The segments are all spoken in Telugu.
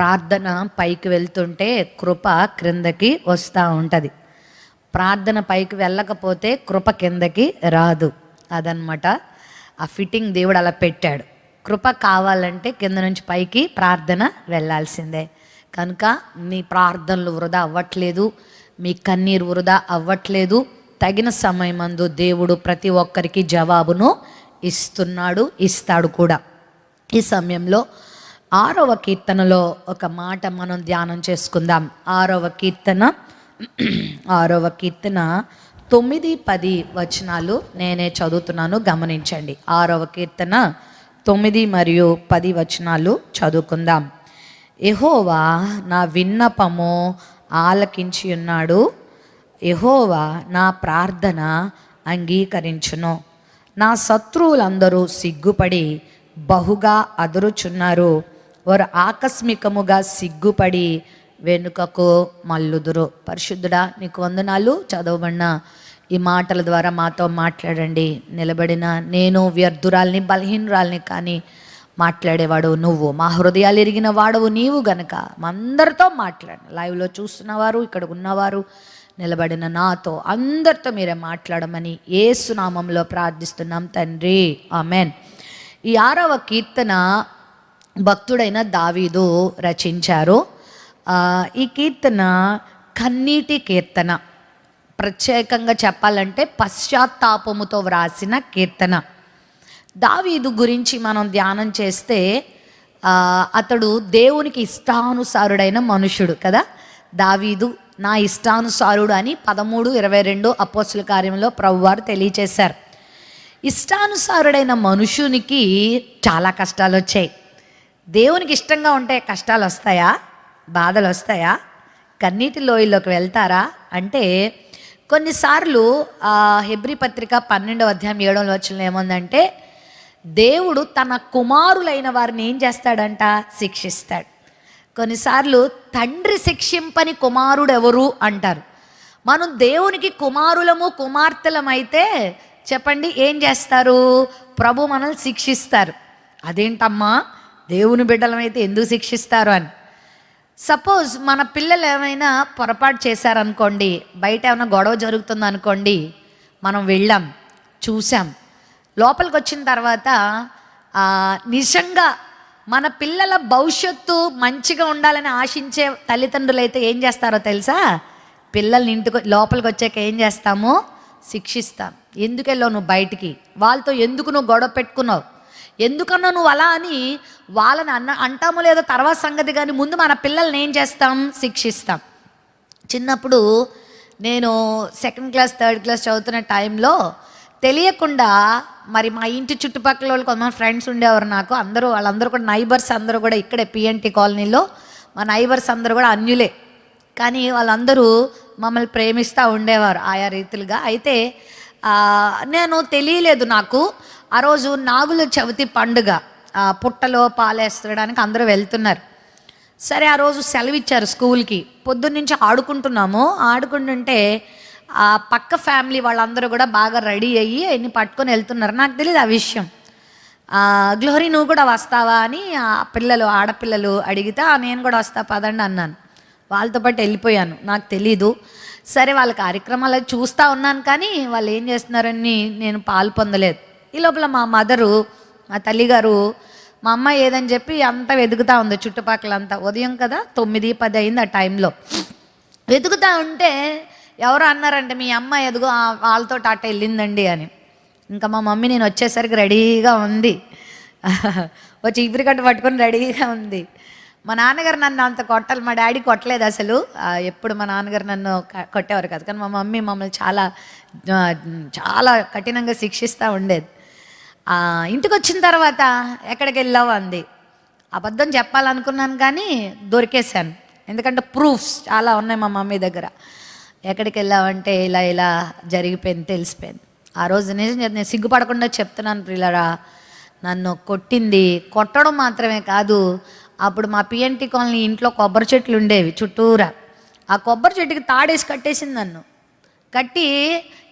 ప్రార్థన పైకి వెళ్తుంటే కృప క్రిందకి వస్తూ ఉంటుంది ప్రార్థన పైకి వెళ్ళకపోతే కృప కిందకి రాదు అదనమాట ఆ ఫిట్టింగ్ దేవుడు అలా పెట్టాడు కృప కావాలంటే కింద నుంచి పైకి ప్రార్థన వెళ్ళాల్సిందే కనుక మీ ప్రార్థనలు వృధా అవ్వట్లేదు మీ కన్నీరు వృధా అవ్వట్లేదు తగిన సమయమందు దేవుడు ప్రతి ఒక్కరికి జవాబును ఇస్తున్నాడు ఇస్తాడు కూడా ఈ సమయంలో ఆరవ కీర్తనలో ఒక మాట మనం ధ్యానం చేసుకుందాం ఆరవ కీర్తన ఆరవ కీర్తన తొమ్మిది పది వచనాలు నేనే చదువుతున్నాను గమనించండి ఆరవ కీర్తన తొమ్మిది మరియు పది వచనాలు చదువుకుందాం ఎహోవా నా విన్నపము ఆలకించి ఉన్నాడు ఎహోవా నా ప్రార్థన అంగీకరించును నా శత్రువులందరూ సిగ్గుపడి బహుగా అదురుచున్నారు వారు ఆకస్మికముగా సిగ్గుపడి వెనుకకు మల్లుదురు పరిశుద్ధుడా నీకు వందనాలు చదవబడిన ఈ మాటల ద్వారా మాతో మాట్లాడండి నిలబడిన నేను వ్యర్థురాల్ని బలహీనురాల్ని కానీ మాట్లాడేవాడు నువ్వు మా హృదయాలు ఎరిగిన వాడవు నీవు గనక అందరితో మాట్లాడు లైవ్లో చూస్తున్నవారు ఇక్కడ ఉన్నవారు నిలబడిన నాతో అందరితో మీరే మాట్లాడమని ఏసునామంలో ప్రార్థిస్తున్నాం తండ్రి ఆమెన్ ఈ ఆరవ కీర్తన భక్తుడైన దావీదు రచించారు ఈ కీర్తన కన్నీటి కీర్తన ప్రత్యేకంగా చెప్పాలంటే పశ్చాత్తాపముతో వ్రాసిన కీర్తన దావీదు గురించి మనం ధ్యానం చేస్తే అతడు దేవునికి ఇష్టానుసారుడైన మనుషుడు కదా దావీదు నా ఇష్టానుసారుడు అని పదమూడు ఇరవై రెండు అపోసుల కార్యంలో ప్రభువారు తెలియచేశారు ఇష్టానుసారుడైన మనుషునికి చాలా కష్టాలు వచ్చాయి దేవునికి ఇష్టంగా ఉంటే కష్టాలు వస్తాయా బాధలు వస్తాయా కన్నీటి లోయల్లోకి వెళ్తారా అంటే కొన్నిసార్లు హెబ్రి పత్రిక పన్నెండవ అధ్యాయం ఏడవ వచ్చిన ఏముందంటే దేవుడు తన కుమారులైన వారిని ఏం చేస్తాడంట శిక్షిస్తాడు కొన్నిసార్లు తండ్రి శిక్షింపని కుమారుడు ఎవరు అంటారు మనం దేవునికి కుమారులము కుమార్తెలమైతే చెప్పండి ఏం చేస్తారు ప్రభు మనల్ని శిక్షిస్తారు అదేంటమ్మా దేవుని బిడ్డలమైతే ఎందుకు శిక్షిస్తారు అని సపోజ్ మన పిల్లలు ఏమైనా పొరపాటు చేశారనుకోండి బయట ఏమైనా గొడవ జరుగుతుంది అనుకోండి మనం వెళ్ళాం చూసాం లోపలికి వచ్చిన తర్వాత నిజంగా మన పిల్లల భవిష్యత్తు మంచిగా ఉండాలని ఆశించే తల్లిదండ్రులు అయితే ఏం చేస్తారో తెలుసా పిల్లల్ని ఇంటికి లోపలికి వచ్చాక ఏం చేస్తాము శిక్షిస్తాం ఎందుకెళ్ళావు నువ్వు బయటికి వాళ్ళతో ఎందుకు నువ్వు గొడవ పెట్టుకున్నావు ఎందుకన్నా నువ్వు అలా అని వాళ్ళని అన్న అంటాము లేదో తర్వాత సంగతి కానీ ముందు మన పిల్లల్ని ఏం చేస్తాం శిక్షిస్తాం చిన్నప్పుడు నేను సెకండ్ క్లాస్ థర్డ్ క్లాస్ చదువుతున్న టైంలో తెలియకుండా మరి మా ఇంటి చుట్టుపక్కల వాళ్ళు కొంతమంది ఫ్రెండ్స్ ఉండేవారు నాకు అందరూ వాళ్ళందరూ కూడా నైబర్స్ అందరూ కూడా ఇక్కడే పిఎన్టీ కాలనీలో మా నైబర్స్ అందరూ కూడా అన్యులే కానీ వాళ్ళందరూ మమ్మల్ని ప్రేమిస్తూ ఉండేవారు ఆయా రీతిలుగా అయితే నేను తెలియలేదు నాకు ఆ రోజు నాగుల చవితి పండుగ పుట్టలో పాలేస్తడానికి అందరూ వెళ్తున్నారు సరే ఆ రోజు సెలవు ఇచ్చారు స్కూల్కి పొద్దున్నుంచి ఆడుకుంటున్నాము ఆడుకుంటుంటే ఆ పక్క ఫ్యామిలీ వాళ్ళందరూ కూడా బాగా రెడీ అయ్యి అవన్నీ పట్టుకొని వెళ్తున్నారు నాకు తెలియదు ఆ విషయం గ్లోరీ నువ్వు కూడా వస్తావా అని ఆ పిల్లలు ఆడపిల్లలు అడిగితే నేను కూడా వస్తా పదండి అన్నాను వాళ్ళతో పాటు వెళ్ళిపోయాను నాకు తెలీదు సరే వాళ్ళ కార్యక్రమాలు చూస్తూ ఉన్నాను కానీ వాళ్ళు ఏం చేస్తున్నారని నేను పాలు పొందలేదు ఈ లోపల మా మదరు మా తల్లిగారు మా అమ్మ ఏదని చెప్పి అంతా వెతుకుతా ఉంది చుట్టుపక్కలంతా ఉదయం కదా తొమ్మిది పది అయింది ఆ టైంలో వెతుకుతా ఉంటే ఎవరు అన్నారంటే మీ అమ్మ ఎదుగు వాళ్ళతో అట్ట వెళ్ళిందండి అని ఇంకా మా మమ్మీ నేను వచ్చేసరికి రెడీగా ఉంది వచ్చి ఇబ్రికట్టు పట్టుకొని రెడీగా ఉంది మా నాన్నగారు నన్ను అంత కొట్టాలి మా డాడీ కొట్టలేదు అసలు ఎప్పుడు మా నాన్నగారు నన్ను కొట్టేవారు కాదు కానీ మా మమ్మీ మమ్మల్ని చాలా చాలా కఠినంగా శిక్షిస్తూ ఉండేది ఇంటికి వచ్చిన తర్వాత ఎక్కడికి వెళ్ళావు అంది అబద్ధం చెప్పాలనుకున్నాను కానీ దొరికేశాను ఎందుకంటే ప్రూఫ్స్ చాలా ఉన్నాయి మా మమ్మీ దగ్గర ఎక్కడికి వెళ్ళావంటే ఇలా ఇలా జరిగిపోయింది తెలిసిపోయింది ఆ రోజు నిజం నేను సిగ్గుపడకుండా చెప్తున్నాను ప్రిల్లరా నన్ను కొట్టింది కొట్టడం మాత్రమే కాదు అప్పుడు మా పిఎన్టీ కాలనీ ఇంట్లో కొబ్బరి చెట్లు ఉండేవి చుట్టూరా ఆ కొబ్బరి చెట్టుకి తాడేసి కట్టేసింది నన్ను కట్టి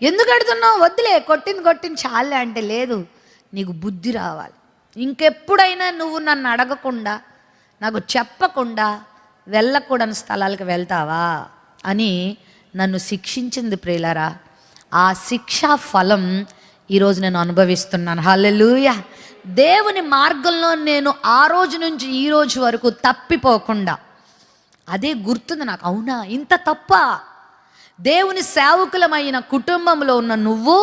ఎందుకు కడుతున్నావు వద్దులే కొట్టింది కొట్టింది చాలే అంటే లేదు నీకు బుద్ధి రావాలి ఇంకెప్పుడైనా నువ్వు నన్ను అడగకుండా నాకు చెప్పకుండా వెళ్ళకూడని స్థలాలకు వెళ్తావా అని నన్ను శిక్షించింది ప్రియులరా ఆ శిక్షా ఫలం ఈరోజు నేను అనుభవిస్తున్నాను హల్లెలూయ దేవుని మార్గంలో నేను ఆ రోజు నుంచి ఈ రోజు వరకు తప్పిపోకుండా అదే గుర్తుంది నాకు అవునా ఇంత తప్ప దేవుని సేవకులమైన కుటుంబంలో ఉన్న నువ్వు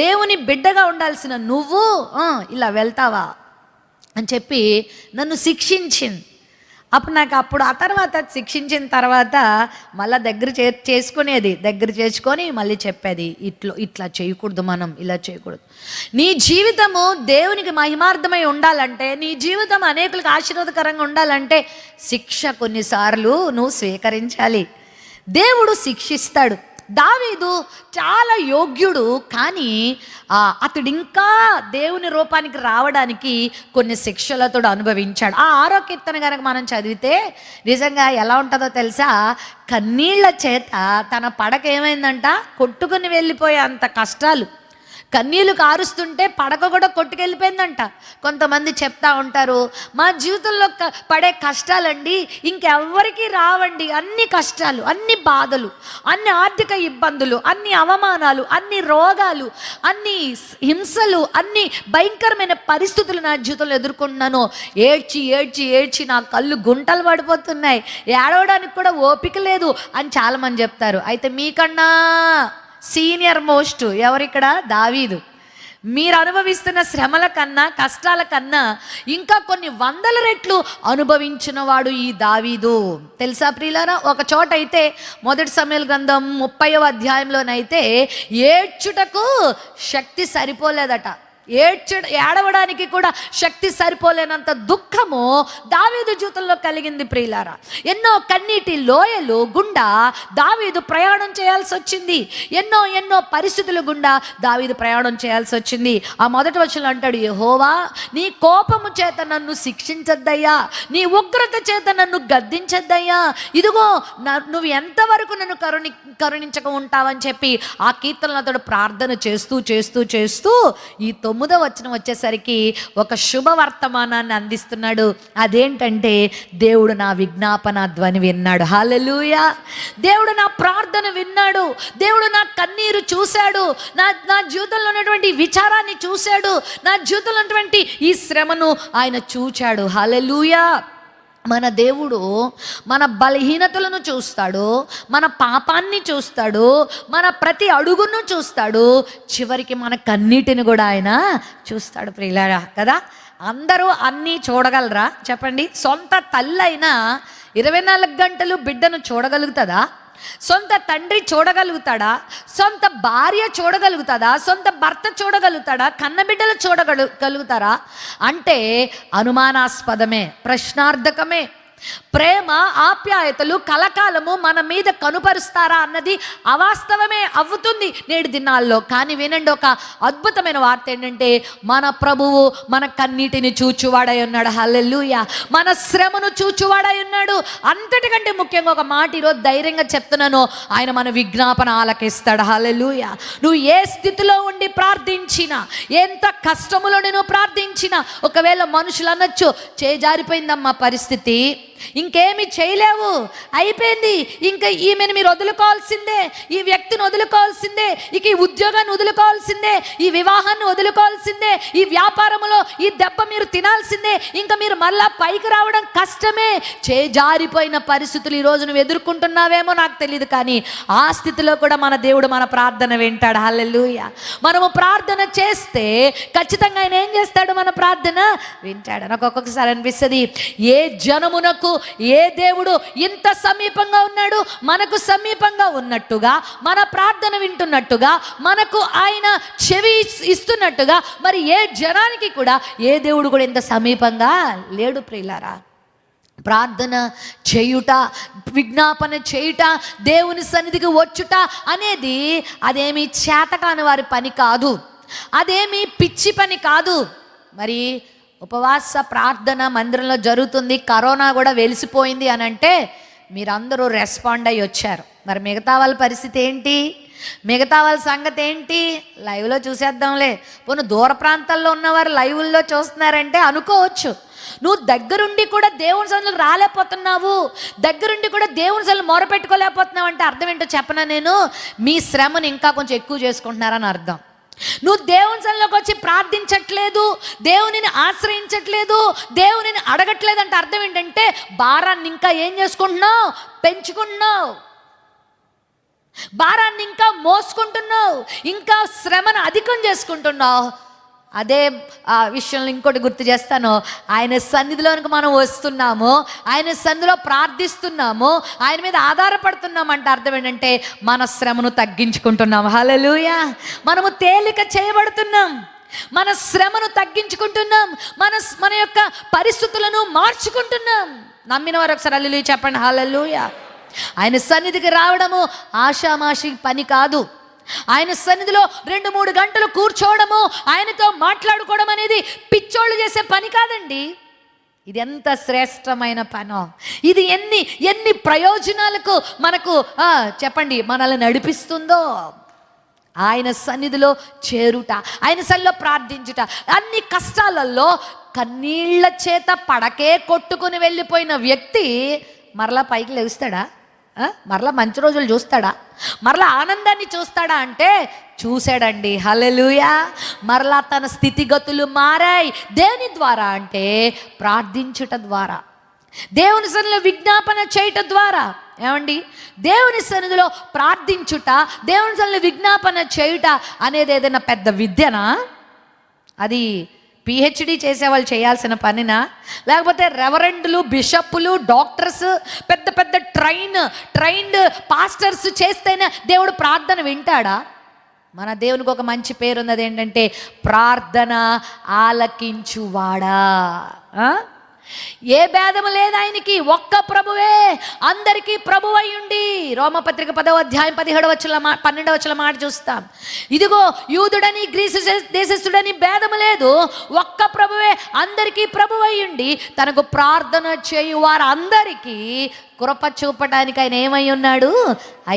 దేవుని బిడ్డగా ఉండాల్సిన నువ్వు ఇలా వెళ్తావా అని చెప్పి నన్ను శిక్షించింది అప్పుడు నాకు అప్పుడు ఆ తర్వాత శిక్షించిన తర్వాత మళ్ళీ దగ్గర చే చేసుకునేది దగ్గర చేసుకొని మళ్ళీ చెప్పేది ఇట్లా ఇట్లా చేయకూడదు మనం ఇలా చేయకూడదు నీ జీవితము దేవునికి మహిమార్థమై ఉండాలంటే నీ జీవితం అనేకులకు ఆశీర్వాదకరంగా ఉండాలంటే శిక్ష కొన్నిసార్లు నువ్వు స్వీకరించాలి దేవుడు శిక్షిస్తాడు దావీదు చాలా యోగ్యుడు కానీ అతడు ఇంకా దేవుని రూపానికి రావడానికి కొన్ని శిక్షలు అతడు అనుభవించాడు ఆ ఆరోగ్యతను కనుక మనం చదివితే నిజంగా ఎలా ఉంటుందో తెలుసా కన్నీళ్ల చేత తన పడక ఏమైందంట కొట్టుకుని వెళ్ళిపోయే అంత కష్టాలు కన్నీళ్లు కారుస్తుంటే పడక కూడా కొట్టుకెళ్ళిపోయిందంట కొంతమంది చెప్తా ఉంటారు మా జీవితంలో పడే కష్టాలండి ఇంకెవ్వరికి రావండి అన్ని కష్టాలు అన్ని బాధలు అన్ని ఆర్థిక ఇబ్బందులు అన్ని అవమానాలు అన్ని రోగాలు అన్ని హింసలు అన్ని భయంకరమైన పరిస్థితులు నా జీవితంలో ఎదుర్కొన్నాను ఏడ్చి ఏడ్చి ఏడ్చి నా కళ్ళు గుంటలు పడిపోతున్నాయి ఏడవడానికి కూడా ఓపిక లేదు అని చాలామంది చెప్తారు అయితే మీకన్నా సీనియర్ మోస్ట్ ఎవరిక్కడ దావీదు మీరు అనుభవిస్తున్న శ్రమల కన్నా కష్టాల కన్నా ఇంకా కొన్ని వందల రెట్లు అనుభవించిన వాడు ఈ దావీదు తెలుసా ప్రియులారా ఒక చోట అయితే మొదటి సమయాల గ్రంథం ముప్పైవ అధ్యాయంలోనైతే ఏడ్చుటకు శక్తి సరిపోలేదట ఏడ్చ ఏడవడానికి కూడా శక్తి సరిపోలేనంత దుఃఖము దావీదు జీవితంలో కలిగింది ప్రియులారా ఎన్నో కన్నీటి లోయలు గుండా దావీదు ప్రయాణం చేయాల్సి వచ్చింది ఎన్నో ఎన్నో పరిస్థితుల గుండా దావీదు ప్రయాణం చేయాల్సి వచ్చింది ఆ మొదటి వచ్చిన అంటాడు యహోవా నీ కోపము చేత నన్ను శిక్షించద్దయ్యా నీ ఉగ్రత చేత నన్ను గద్దించద్దయ్యా ఇదిగో నువ్వు ఎంతవరకు నన్ను కరుణి కరుణించక ఉంటావని చెప్పి ఆ కీర్తనలు అతడు ప్రార్థన చేస్తూ చేస్తూ చేస్తూ ఈ తో తొమ్మిదో వచనం వచ్చేసరికి ఒక శుభవర్తమానాన్ని అందిస్తున్నాడు అదేంటంటే దేవుడు నా విజ్ఞాపన ధ్వని విన్నాడు హాలలుయా దేవుడు నా ప్రార్థన విన్నాడు దేవుడు నా కన్నీరు చూశాడు నా నా జీవితంలో ఉన్నటువంటి విచారాన్ని చూశాడు నా జీవితంలో ఉన్నటువంటి ఈ శ్రమను ఆయన చూచాడు హాలలుయా మన దేవుడు మన బలహీనతలను చూస్తాడు మన పాపాన్ని చూస్తాడు మన ప్రతి అడుగును చూస్తాడు చివరికి మన కన్నీటిని కూడా ఆయన చూస్తాడు ప్రియులారా కదా అందరూ అన్నీ చూడగలరా చెప్పండి సొంత తల్లైనా ఇరవై నాలుగు గంటలు బిడ్డను చూడగలుగుతుందా సొంత తండ్రి చూడగలుగుతాడా సొంత భార్య చూడగలుగుతాడా సొంత భర్త చూడగలుగుతాడా కన్నబిడ్డలు చూడగలుగుతారా అంటే అనుమానాస్పదమే ప్రశ్నార్థకమే ప్రేమ ఆప్యాయతలు కలకాలము మన మీద కనుపరుస్తారా అన్నది అవాస్తవమే అవుతుంది నేడు దినాల్లో కానీ వినండి ఒక అద్భుతమైన వార్త ఏంటంటే మన ప్రభువు మన కన్నీటిని చూచువాడై ఉన్నాడు హల్లెల్లుయ మన శ్రమను చూచువాడై ఉన్నాడు అంతటికంటే ముఖ్యంగా ఒక మాట ఈరోజు ధైర్యంగా చెప్తున్నాను ఆయన మన విజ్ఞాపన ఆలకిస్తాడు హల్లెల్లుయ నువ్వు ఏ స్థితిలో ఉండి ప్రార్థించినా ఎంత కష్టములో నేను ప్రార్థించినా ఒకవేళ మనుషులు అనొచ్చు చేజారిపోయిందమ్మా పరిస్థితి ఇంకేమి చేయలేవు అయిపోయింది ఇంకా ఈమెను మీరు వదులుకోవాల్సిందే ఈ వ్యక్తిని వదులుకోవాల్సిందే ఇక ఈ ఉద్యోగాన్ని వదులుకోవాల్సిందే ఈ వివాహాన్ని వదులుకోవాల్సిందే ఈ వ్యాపారంలో ఈ దెబ్బ మీరు తినాల్సిందే ఇంకా మీరు మళ్ళా పైకి రావడం కష్టమే చే జారిపోయిన పరిస్థితులు ఈరోజు నువ్వు ఎదుర్కొంటున్నావేమో నాకు తెలియదు కానీ ఆ స్థితిలో కూడా మన దేవుడు మన ప్రార్థన వింటాడు హల్లెలూయ మనము ప్రార్థన చేస్తే ఖచ్చితంగా ఆయన ఏం చేస్తాడు మన ప్రార్థన వింటాడు నాకు ఒక్కొక్కసారి అనిపిస్తుంది ఏ జనమునకు ఏ దేవుడు ఇంత సమీపంగా ఉన్నాడు మనకు సమీపంగా ఉన్నట్టుగా మన ప్రార్థన వింటున్నట్టుగా మనకు ఆయన చెవి ఇస్తున్నట్టుగా మరి ఏ జనానికి కూడా ఏ దేవుడు కూడా ఇంత సమీపంగా లేడు ప్రియులారా ప్రార్థన చేయుట విజ్ఞాపన చేయుట దేవుని సన్నిధికి వచ్చుట అనేది అదేమి చేతకాని వారి పని కాదు అదేమి పిచ్చి పని కాదు మరి ఉపవాస ప్రార్థన మందిరంలో జరుగుతుంది కరోనా కూడా వెలిసిపోయింది అని అంటే మీరందరూ రెస్పాండ్ అయ్యి వచ్చారు మరి మిగతా వాళ్ళ పరిస్థితి ఏంటి మిగతా వాళ్ళ సంగతి ఏంటి లైవ్లో చూసేద్దాంలే పోను దూర ప్రాంతాల్లో ఉన్నవారు లైవ్ల్లో చూస్తున్నారంటే అనుకోవచ్చు నువ్వు దగ్గరుండి కూడా దేవుని సన్నులు రాలేకపోతున్నావు దగ్గరుండి కూడా దేవుని సన్నులు మొరపెట్టుకోలేకపోతున్నావు అంటే అర్థం ఏంటో చెప్పనా నేను మీ శ్రమను ఇంకా కొంచెం ఎక్కువ చేసుకుంటున్నారని అర్థం నువ్వు దేవుని సన్నిలోకి వచ్చి ప్రార్థించట్లేదు దేవునిని ఆశ్రయించట్లేదు దేవునిని అడగట్లేదు అంటే అర్థం ఏంటంటే భారాన్ని ఇంకా ఏం చేసుకుంటున్నావు పెంచుకుంటున్నావు భారాన్ని ఇంకా మోసుకుంటున్నావు ఇంకా శ్రమను అధికం చేసుకుంటున్నావు అదే ఆ విషయంలో ఇంకోటి గుర్తు చేస్తాను ఆయన సన్నిధిలోనికి మనం వస్తున్నాము ఆయన సన్నిధిలో ప్రార్థిస్తున్నాము ఆయన మీద ఆధారపడుతున్నాము అంటే అర్థం ఏంటంటే మన శ్రమను తగ్గించుకుంటున్నాం హలలుయా మనము తేలిక చేయబడుతున్నాం మన శ్రమను తగ్గించుకుంటున్నాం మన మన యొక్క పరిస్థితులను మార్చుకుంటున్నాం నమ్మిన వారు ఒకసారి అల్లు చెప్పండి హాలూయ ఆయన సన్నిధికి రావడము ఆషామాషి పని కాదు ఆయన సన్నిధిలో రెండు మూడు గంటలు కూర్చోవడము ఆయనతో మాట్లాడుకోవడం అనేది పిచ్చోళ్ళు చేసే పని కాదండి ఇది ఎంత శ్రేష్టమైన పనో ఇది ఎన్ని ఎన్ని ప్రయోజనాలకు మనకు చెప్పండి మనల్ని నడిపిస్తుందో ఆయన సన్నిధిలో చేరుట ఆయన సన్నిధిలో ప్రార్థించుట అన్ని కష్టాలలో కన్నీళ్ల చేత పడకే కొట్టుకుని వెళ్ళిపోయిన వ్యక్తి మరలా పైకి లేస్తాడా మరలా మంచి రోజులు చూస్తాడా మరలా ఆనందాన్ని చూస్తాడా అంటే చూశాడండి హలలుయా మరలా తన స్థితిగతులు మారాయి దేవుని ద్వారా అంటే ప్రార్థించుట ద్వారా దేవుని సన్నిలో విజ్ఞాపన చేయట ద్వారా ఏమండి దేవుని సన్నిధిలో ప్రార్థించుట దేవుని సన్నిలో విజ్ఞాపన చేయుట అనేది ఏదైనా పెద్ద విద్యనా అది పిహెచ్డి చేసేవాళ్ళు చేయాల్సిన పనినా లేకపోతే రెవరెండ్లు బిషప్లు డాక్టర్స్ పెద్ద పెద్ద ట్రైన్ ట్రైన్డ్ పాస్టర్స్ చేస్తేనే దేవుడు ప్రార్థన వింటాడా మన దేవునికి ఒక మంచి పేరు ఉన్నది ఏంటంటే ప్రార్థన ఆలకించువాడా ఏ భేదము లేదు ఆయనకి ఒక్క ప్రభువే అందరికీ ప్రభు అయ్యుండి రోమపత్రిక పదవ అధ్యాయం వచ్చల మా వచ్చల మాట చూస్తాం ఇదిగో యూదుడని గ్రీసు దేశస్థుడని భేదము లేదు ఒక్క ప్రభువే అందరికీ ప్రభు అయ్యుండి తనకు ప్రార్థన చేయు వారందరికీ కృప చూపడానికి ఆయన ఏమై ఉన్నాడు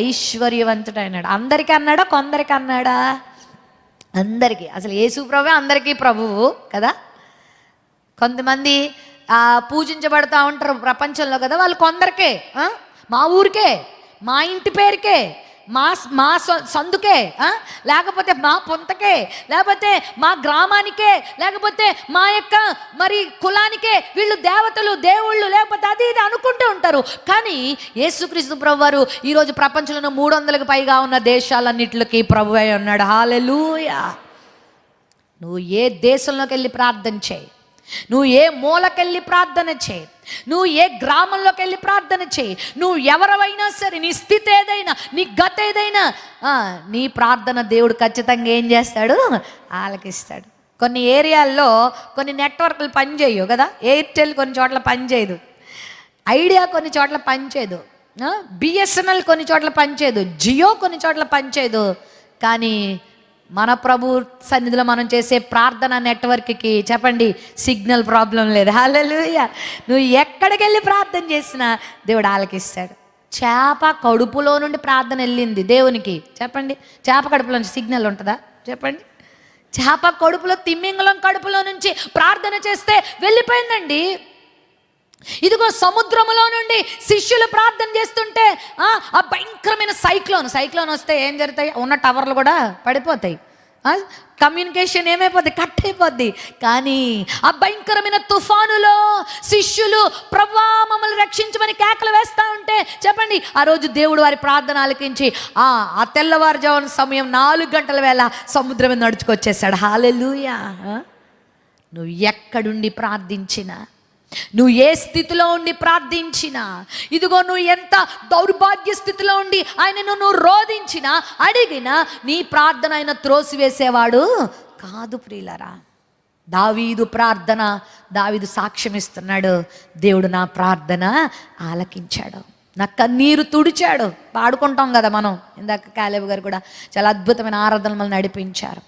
ఐశ్వర్యవంతుడు అయినాడు అందరికీ అన్నాడా కొందరికి అన్నాడా అందరికీ అసలు యేసు ప్రభువే అందరికీ ప్రభువు కదా కొంతమంది పూజించబడతా ఉంటారు ప్రపంచంలో కదా వాళ్ళు కొందరికే మా ఊరికే మా ఇంటి పేరుకే మా మా సందుకే లేకపోతే మా పొంతకే లేకపోతే మా గ్రామానికే లేకపోతే మా యొక్క మరి కులానికే వీళ్ళు దేవతలు దేవుళ్ళు లేకపోతే అది ఇది అనుకుంటూ ఉంటారు కానీ యేసుక్రీస్తు ప్రభు వారు ఈరోజు ప్రపంచంలో మూడు వందలకు పైగా ఉన్న దేశాలన్నిటికి ప్రభు అయి ఉన్నాడు హాలెలూయా నువ్వు ఏ దేశంలోకి వెళ్ళి ప్రార్థన చేయి నువ్వు ఏ మూలకెళ్ళి ప్రార్థన చేయి నువ్వు ఏ గ్రామంలోకి వెళ్ళి ప్రార్థన చేయి నువ్వు ఎవరైనా సరే నీ స్థితి ఏదైనా నీ గత ఏదైనా నీ ప్రార్థన దేవుడు ఖచ్చితంగా ఏం చేస్తాడు ఆలకిస్తాడు కొన్ని ఏరియాల్లో కొన్ని నెట్వర్క్లు పనిచేయవు కదా ఎయిర్టెల్ కొన్ని చోట్ల పనిచేయదు ఐడియా కొన్ని చోట్ల పనిచేయదు బిఎస్ఎన్ఎల్ కొన్ని చోట్ల పనిచేయదు జియో కొన్ని చోట్ల పనిచేయదు కానీ మన ప్రభు సన్నిధిలో మనం చేసే ప్రార్థన నెట్వర్క్కి చెప్పండి సిగ్నల్ ప్రాబ్లం లేదు హలలుయ నువ్వు ఎక్కడికి వెళ్ళి ప్రార్థన చేసినా దేవుడు ఆలకిస్తాడు చేప కడుపులో నుండి ప్రార్థన వెళ్ళింది దేవునికి చెప్పండి చేప కడుపులో నుంచి సిగ్నల్ ఉంటుందా చెప్పండి చేప కడుపులో తిమ్మింగళం కడుపులో నుంచి ప్రార్థన చేస్తే వెళ్ళిపోయిందండి ఇదిగో సముద్రములో నుండి శిష్యులు ప్రార్థన చేస్తుంటే ఆ భయంకరమైన సైక్లోన్ సైక్లోన్ వస్తే ఏం జరుగుతాయి ఉన్న టవర్లు కూడా పడిపోతాయి కమ్యూనికేషన్ ఏమైపోద్ది కట్ అయిపోద్ది కానీ ఆ భయంకరమైన తుఫానులో శిష్యులు ప్రభా మమ్మల్ని రక్షించమని కేకలు వేస్తూ ఉంటే చెప్పండి ఆ రోజు దేవుడు వారి ప్రార్థన ఆలకించి ఆ తెల్లవారుజామున సమయం నాలుగు గంటల వేళ సముద్రం మీద నడుచుకొచ్చేసాడు హాలెలుయా నువ్వు ఎక్కడుండి ప్రార్థించినా నువ్వు ఏ స్థితిలో ఉండి ప్రార్థించినా ఇదిగో నువ్వు ఎంత దౌర్భాగ్య స్థితిలో ఉండి ఆయన నువ్వు రోధించినా అడిగినా నీ ప్రార్థన ఆయన త్రోసివేసేవాడు కాదు ప్రియులరా దావీదు ప్రార్థన దావీదు సాక్ష్యం ఇస్తున్నాడు దేవుడు నా ప్రార్థన ఆలకించాడు నా కన్నీరు తుడిచాడు పాడుకుంటాం కదా మనం ఇందాక కాలేబు గారు కూడా చాలా అద్భుతమైన ఆరాధనలు నడిపించారు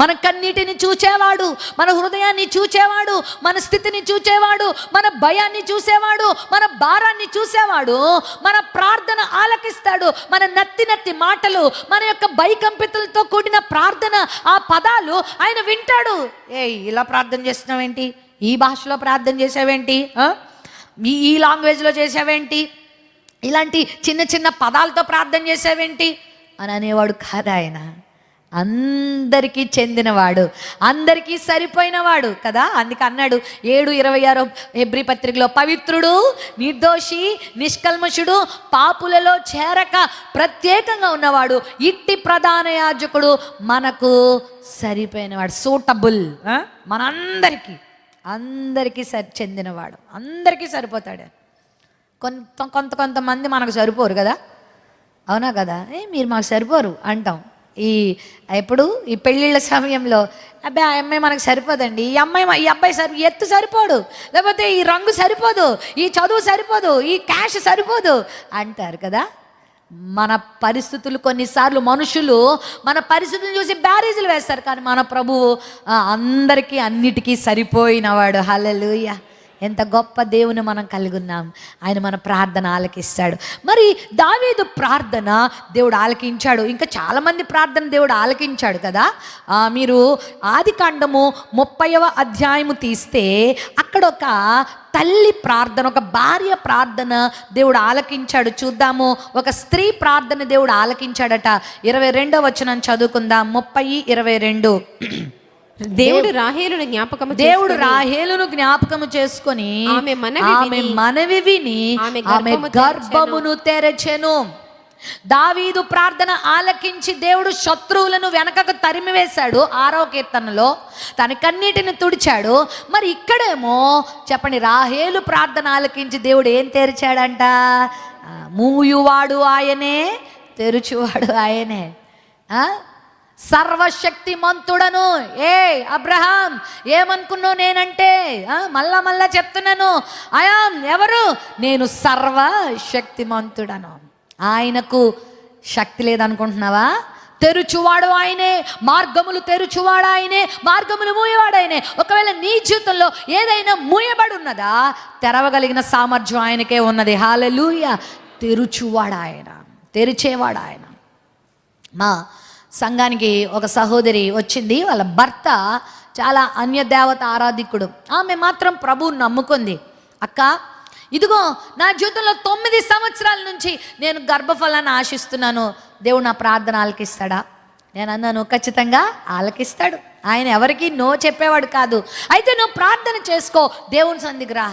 మన కన్నీటిని చూచేవాడు మన హృదయాన్ని చూచేవాడు మన స్థితిని చూచేవాడు మన భయాన్ని చూసేవాడు మన భారాన్ని చూసేవాడు మన ప్రార్థన ఆలకిస్తాడు మన నత్తి నత్తి మాటలు మన యొక్క భయకంపితులతో కూడిన ప్రార్థన ఆ పదాలు ఆయన వింటాడు ఏ ఇలా ప్రార్థన చేస్తున్నావేంటి ఈ భాషలో ప్రార్థన చేసావేంటి ఈ లాంగ్వేజ్లో చేసావేంటి ఇలాంటి చిన్న చిన్న పదాలతో ప్రార్థన చేసావేంటి అని అనేవాడు కాదా ఆయన అందరికీ చెందినవాడు అందరికీ సరిపోయినవాడు కదా అందుకే అన్నాడు ఏడు ఇరవై ఆరో ఎబ్రి పత్రికలో పవిత్రుడు నిర్దోషి నిష్కల్మషుడు పాపులలో చేరక ప్రత్యేకంగా ఉన్నవాడు ఇట్టి ప్రధాన యాజకుడు మనకు సరిపోయినవాడు సూటబుల్ మనందరికీ అందరికీ సరి చెందినవాడు అందరికీ సరిపోతాడు కొంత కొంత కొంతమంది మనకు సరిపోరు కదా అవునా కదా ఏ మీరు మాకు సరిపోరు అంటాం ఈ ఎప్పుడు ఈ పెళ్ళిళ్ళ సమయంలో అబ్బాయి ఆ అమ్మాయి మనకు సరిపోదండి ఈ అమ్మాయి ఈ అబ్బాయి సరి ఎత్తు సరిపోడు లేకపోతే ఈ రంగు సరిపోదు ఈ చదువు సరిపోదు ఈ క్యాష్ సరిపోదు అంటారు కదా మన పరిస్థితులు కొన్నిసార్లు మనుషులు మన పరిస్థితులు చూసి బ్యారేజీలు వేస్తారు కానీ మన ప్రభువు అందరికీ అన్నిటికీ సరిపోయినవాడు హలలుయా ఎంత గొప్ప దేవుని మనం కలిగి ఉన్నాం ఆయన మన ప్రార్థన ఆలకిస్తాడు మరి దావీదు ప్రార్థన దేవుడు ఆలకించాడు ఇంకా చాలామంది ప్రార్థన దేవుడు ఆలకించాడు కదా మీరు ఆది కాండము ముప్పైవ అధ్యాయము తీస్తే అక్కడ ఒక తల్లి ప్రార్థన ఒక భార్య ప్రార్థన దేవుడు ఆలకించాడు చూద్దాము ఒక స్త్రీ ప్రార్థన దేవుడు ఆలకించాడట ఇరవై రెండో వచనం చదువుకుందాం ముప్పై ఇరవై రెండు దేవుడు రాహేలును జ్ఞాపకము దేవుడు రాహేలును జ్ఞాపకము చేసుకొని ఆమె మనవి ఆమె మనవి విని ఆమె గర్భమును తెరచెను దావీదు ప్రార్థన ఆలకించి దేవుడు శత్రువులను వెనకకు తరిమివేశాడు ఆరో కీర్తనలో తన కన్నీటిని తుడిచాడు మరి ఇక్కడేమో చెప్పండి రాహేలు ప్రార్థన ఆలకించి దేవుడు ఏం తెరిచాడంట మూయువాడు ఆయనే తెరుచువాడు ఆయనే సర్వశక్తి మంతుడను ఏ అబ్రహాం ఏమనుకున్నావు నేనంటే మళ్ళా మళ్ళా చెప్తున్నాను అయాం ఎవరు నేను మంతుడను ఆయనకు శక్తి లేదనుకుంటున్నావా తెరుచువాడు ఆయనే మార్గములు తెరుచువాడు ఆయనే మార్గములు మూయవాడు ఆయనే ఒకవేళ నీ జీవితంలో ఏదైనా మూయబడి ఉన్నదా తెరవగలిగిన సామర్థ్యం ఆయనకే ఉన్నది హాలెలూయ తెరుచువాడు ఆయన తెరిచేవాడు ఆయన మా సంఘానికి ఒక సహోదరి వచ్చింది వాళ్ళ భర్త చాలా అన్యదేవత ఆరాధికుడు ఆమె మాత్రం ప్రభువు నమ్ముకుంది అక్క ఇదిగో నా జీవితంలో తొమ్మిది సంవత్సరాల నుంచి నేను గర్భఫలాన్ని ఆశిస్తున్నాను దేవుడు నా ప్రార్థన ఆలకిస్తాడా నేను అన్నాను ఖచ్చితంగా ఆలకిస్తాడు ఆయన ఎవరికి నో చెప్పేవాడు కాదు అయితే నువ్వు ప్రార్థన చేసుకో దేవుని సందిగ్రహ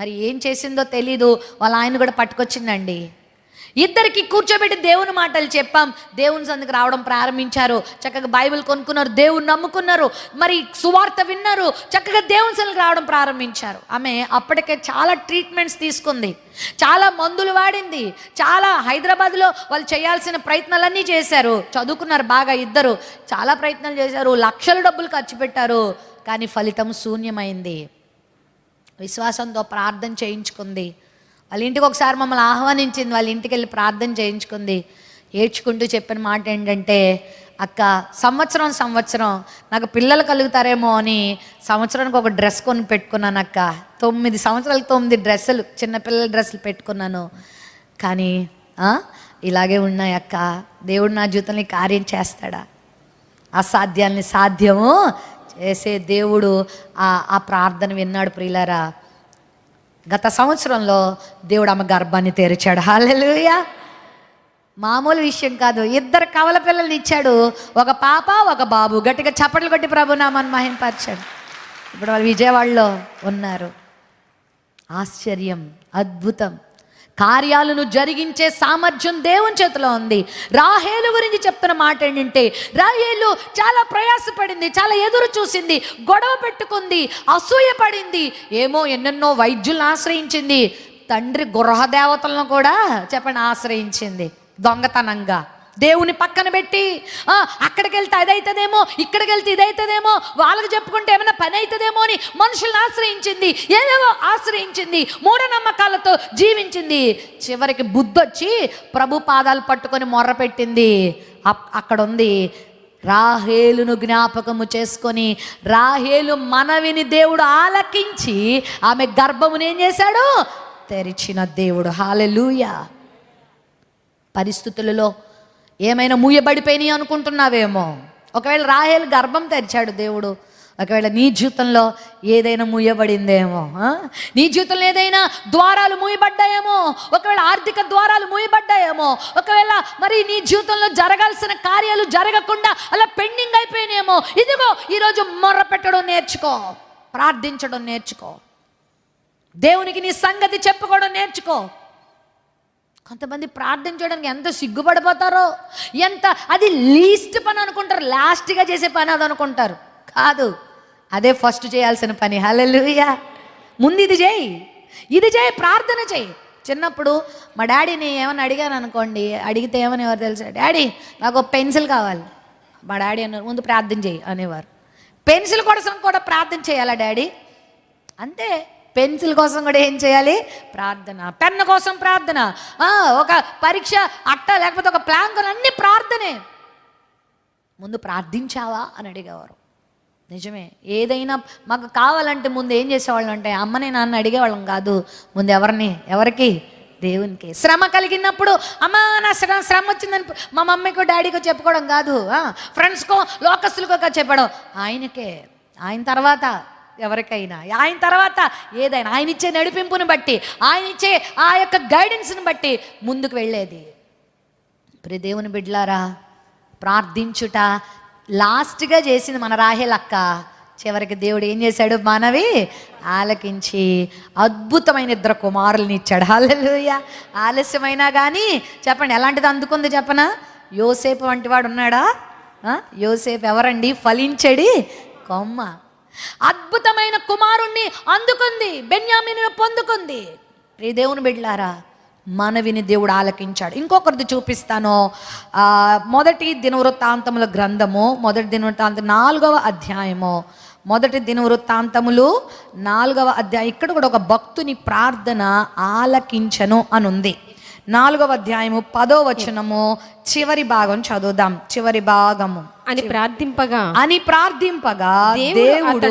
మరి ఏం చేసిందో తెలీదు వాళ్ళ ఆయన కూడా పట్టుకొచ్చిందండి ఇద్దరికి కూర్చోబెట్టి దేవుని మాటలు చెప్పాం దేవుని సందుకు రావడం ప్రారంభించారు చక్కగా బైబిల్ కొనుక్కున్నారు దేవుని నమ్ముకున్నారు మరి సువార్త విన్నారు చక్కగా దేవుని సందుకు రావడం ప్రారంభించారు ఆమె అప్పటికే చాలా ట్రీట్మెంట్స్ తీసుకుంది చాలా మందులు వాడింది చాలా హైదరాబాద్లో వాళ్ళు చేయాల్సిన ప్రయత్నాలన్నీ చేశారు చదువుకున్నారు బాగా ఇద్దరు చాలా ప్రయత్నాలు చేశారు లక్షల డబ్బులు ఖర్చు పెట్టారు కానీ ఫలితం శూన్యమైంది విశ్వాసంతో ప్రార్థన చేయించుకుంది వాళ్ళ ఇంటికి ఒకసారి మమ్మల్ని ఆహ్వానించింది వాళ్ళ ఇంటికి వెళ్ళి ప్రార్థన చేయించుకుంది ఏడ్చుకుంటూ చెప్పిన మాట ఏంటంటే అక్క సంవత్సరం సంవత్సరం నాకు పిల్లలు కలుగుతారేమో అని సంవత్సరానికి ఒక డ్రెస్ కొని పెట్టుకున్నాను అక్క తొమ్మిది సంవత్సరాలకు తొమ్మిది డ్రెస్సులు చిన్నపిల్లల డ్రెస్సులు పెట్టుకున్నాను కానీ ఇలాగే ఉన్నాయి అక్క దేవుడు నా జీవితంలో కార్యం చేస్తాడా అసాధ్యాన్ని సాధ్యము చేసే దేవుడు ఆ ప్రార్థన విన్నాడు ప్రియులారా గత సంవత్సరంలో దేవుడు ఆమె గర్భాన్ని తెరిచాడు హాలూయ మామూలు విషయం కాదు ఇద్దరు కవల పిల్లల్ని ఇచ్చాడు ఒక పాప ఒక బాబు గట్టిగా చప్పట్లు కొట్టి ప్రభునామాన్ని మహింపరిచాడు ఇప్పుడు వాళ్ళు విజయవాడలో ఉన్నారు ఆశ్చర్యం అద్భుతం కార్యాలను జరిగించే సామర్థ్యం దేవుని చేతిలో ఉంది రాహేలు గురించి చెప్తున్న మాట ఏంటంటే రాహేలు చాలా ప్రయాసపడింది చాలా ఎదురు చూసింది గొడవ పెట్టుకుంది అసూయపడింది ఏమో ఎన్నెన్నో వైద్యులను ఆశ్రయించింది తండ్రి గృహదేవతలను కూడా చెప్పండి ఆశ్రయించింది దొంగతనంగా దేవుని పక్కన పెట్టి అక్కడికి వెళ్తే అదైతుందేమో ఇక్కడికి వెళ్తే ఇదైతుందేమో వాళ్ళకి చెప్పుకుంటే ఏమైనా పని అవుతుందేమో అని మనుషులను ఆశ్రయించింది ఏవేవో ఆశ్రయించింది మూఢనమ్మకాలతో జీవించింది చివరికి బుద్ధొచ్చి ప్రభు పాదాలు పట్టుకొని మొర్రపెట్టింది అక్కడ ఉంది రాహేలును జ్ఞాపకము చేసుకొని రాహేలు మనవిని దేవుడు ఆలకించి ఆమె గర్భమును ఏం చేశాడు తెరిచిన దేవుడు హాలెలూయ పరిస్థితులలో ఏమైనా మూయబడిపోయినాయి అనుకుంటున్నావేమో ఒకవేళ రాహేలు గర్భం తెరిచాడు దేవుడు ఒకవేళ నీ జీవితంలో ఏదైనా మూయబడిందేమో నీ జీవితంలో ఏదైనా ద్వారాలు మూయబడ్డాయేమో ఒకవేళ ఆర్థిక ద్వారాలు మూయబడ్డాయేమో ఒకవేళ మరి నీ జీవితంలో జరగాల్సిన కార్యాలు జరగకుండా అలా పెండింగ్ అయిపోయినాయేమో ఇదిగో ఈరోజు మొర్ర పెట్టడం నేర్చుకో ప్రార్థించడం నేర్చుకో దేవునికి నీ సంగతి చెప్పుకోవడం నేర్చుకో కొంతమంది ప్రార్థన చేయడానికి ఎంత సిగ్గుపడిపోతారో ఎంత అది లీస్ట్ పని అనుకుంటారు లాస్ట్గా చేసే పని అది అనుకుంటారు కాదు అదే ఫస్ట్ చేయాల్సిన పని హలలుయా ముందు ఇది చేయి ఇది చేయి ప్రార్థన చేయి చిన్నప్పుడు మా డాడీని ఏమైనా అడిగాను అనుకోండి అడిగితే ఏమని ఎవరు తెలుసు డాడీ నాకు పెన్సిల్ కావాలి మా డాడీ అన్నారు ముందు ప్రార్థన చేయి అనేవారు పెన్సిల్ కోసం కూడా ప్రార్థన చేయాలా డాడీ అంతే పెన్సిల్ కోసం కూడా ఏం చేయాలి ప్రార్థన పెన్ను కోసం ప్రార్థన ఒక పరీక్ష అట్ట లేకపోతే ఒక ప్లాన్ అన్ని ప్రార్థనే ముందు ప్రార్థించావా అని అడిగేవారు నిజమే ఏదైనా మాకు కావాలంటే ముందు ఏం చేసేవాళ్ళం అంటే అమ్మని నాన్న అడిగేవాళ్ళం కాదు ముందు ఎవరిని ఎవరికి దేవునికి శ్రమ కలిగినప్పుడు అమ్మా నా శ్రమ శ్రమ వచ్చిందని మా మమ్మీకో డాడీకో చెప్పుకోవడం కాదు ఫ్రెండ్స్కో లోకస్తులకో చెప్పడం ఆయనకే ఆయన తర్వాత ఎవరికైనా ఆయన తర్వాత ఏదైనా ఆయన ఇచ్చే నడిపింపుని బట్టి ఆయన ఇచ్చే ఆ యొక్క గైడెన్స్ని బట్టి ముందుకు వెళ్ళేది ప్రి దేవుని బిడ్లారా ప్రార్థించుట లాస్ట్గా చేసింది మన రాహేలక్క చివరికి దేవుడు ఏం చేశాడు మనవి ఆలకించి అద్భుతమైన ఇద్దరు కుమారుల్ని ఇచ్చాడు హాలూయ ఆలస్యమైనా కానీ చెప్పండి ఎలాంటిది అందుకుంది చెప్పనా యోసేపు వంటివాడు ఉన్నాడా యోసేపు ఎవరండి ఫలించడి కొమ్మ అద్భుతమైన కుమారుణ్ణి అందుకుంది బెన్యామిని పొందుకుంది ప్రియ దేవుని బిడ్లారా మనవిని దేవుడు ఆలకించాడు ఇంకొకరిది చూపిస్తాను మొదటి దినవృత్తాంతముల గ్రంథము మొదటి దినవృత్తాంతం నాలుగవ అధ్యాయము మొదటి దినవృత్తాంతములు నాలుగవ అధ్యాయం ఇక్కడ కూడా ఒక భక్తుని ప్రార్థన ఆలకించను అనుంది నాలుగవ అధ్యాయము పదో వచనము చివరి భాగం చదువుదాం చివరి భాగము అని ప్రార్థింపగా అని ప్రార్థింపగా దేవుడు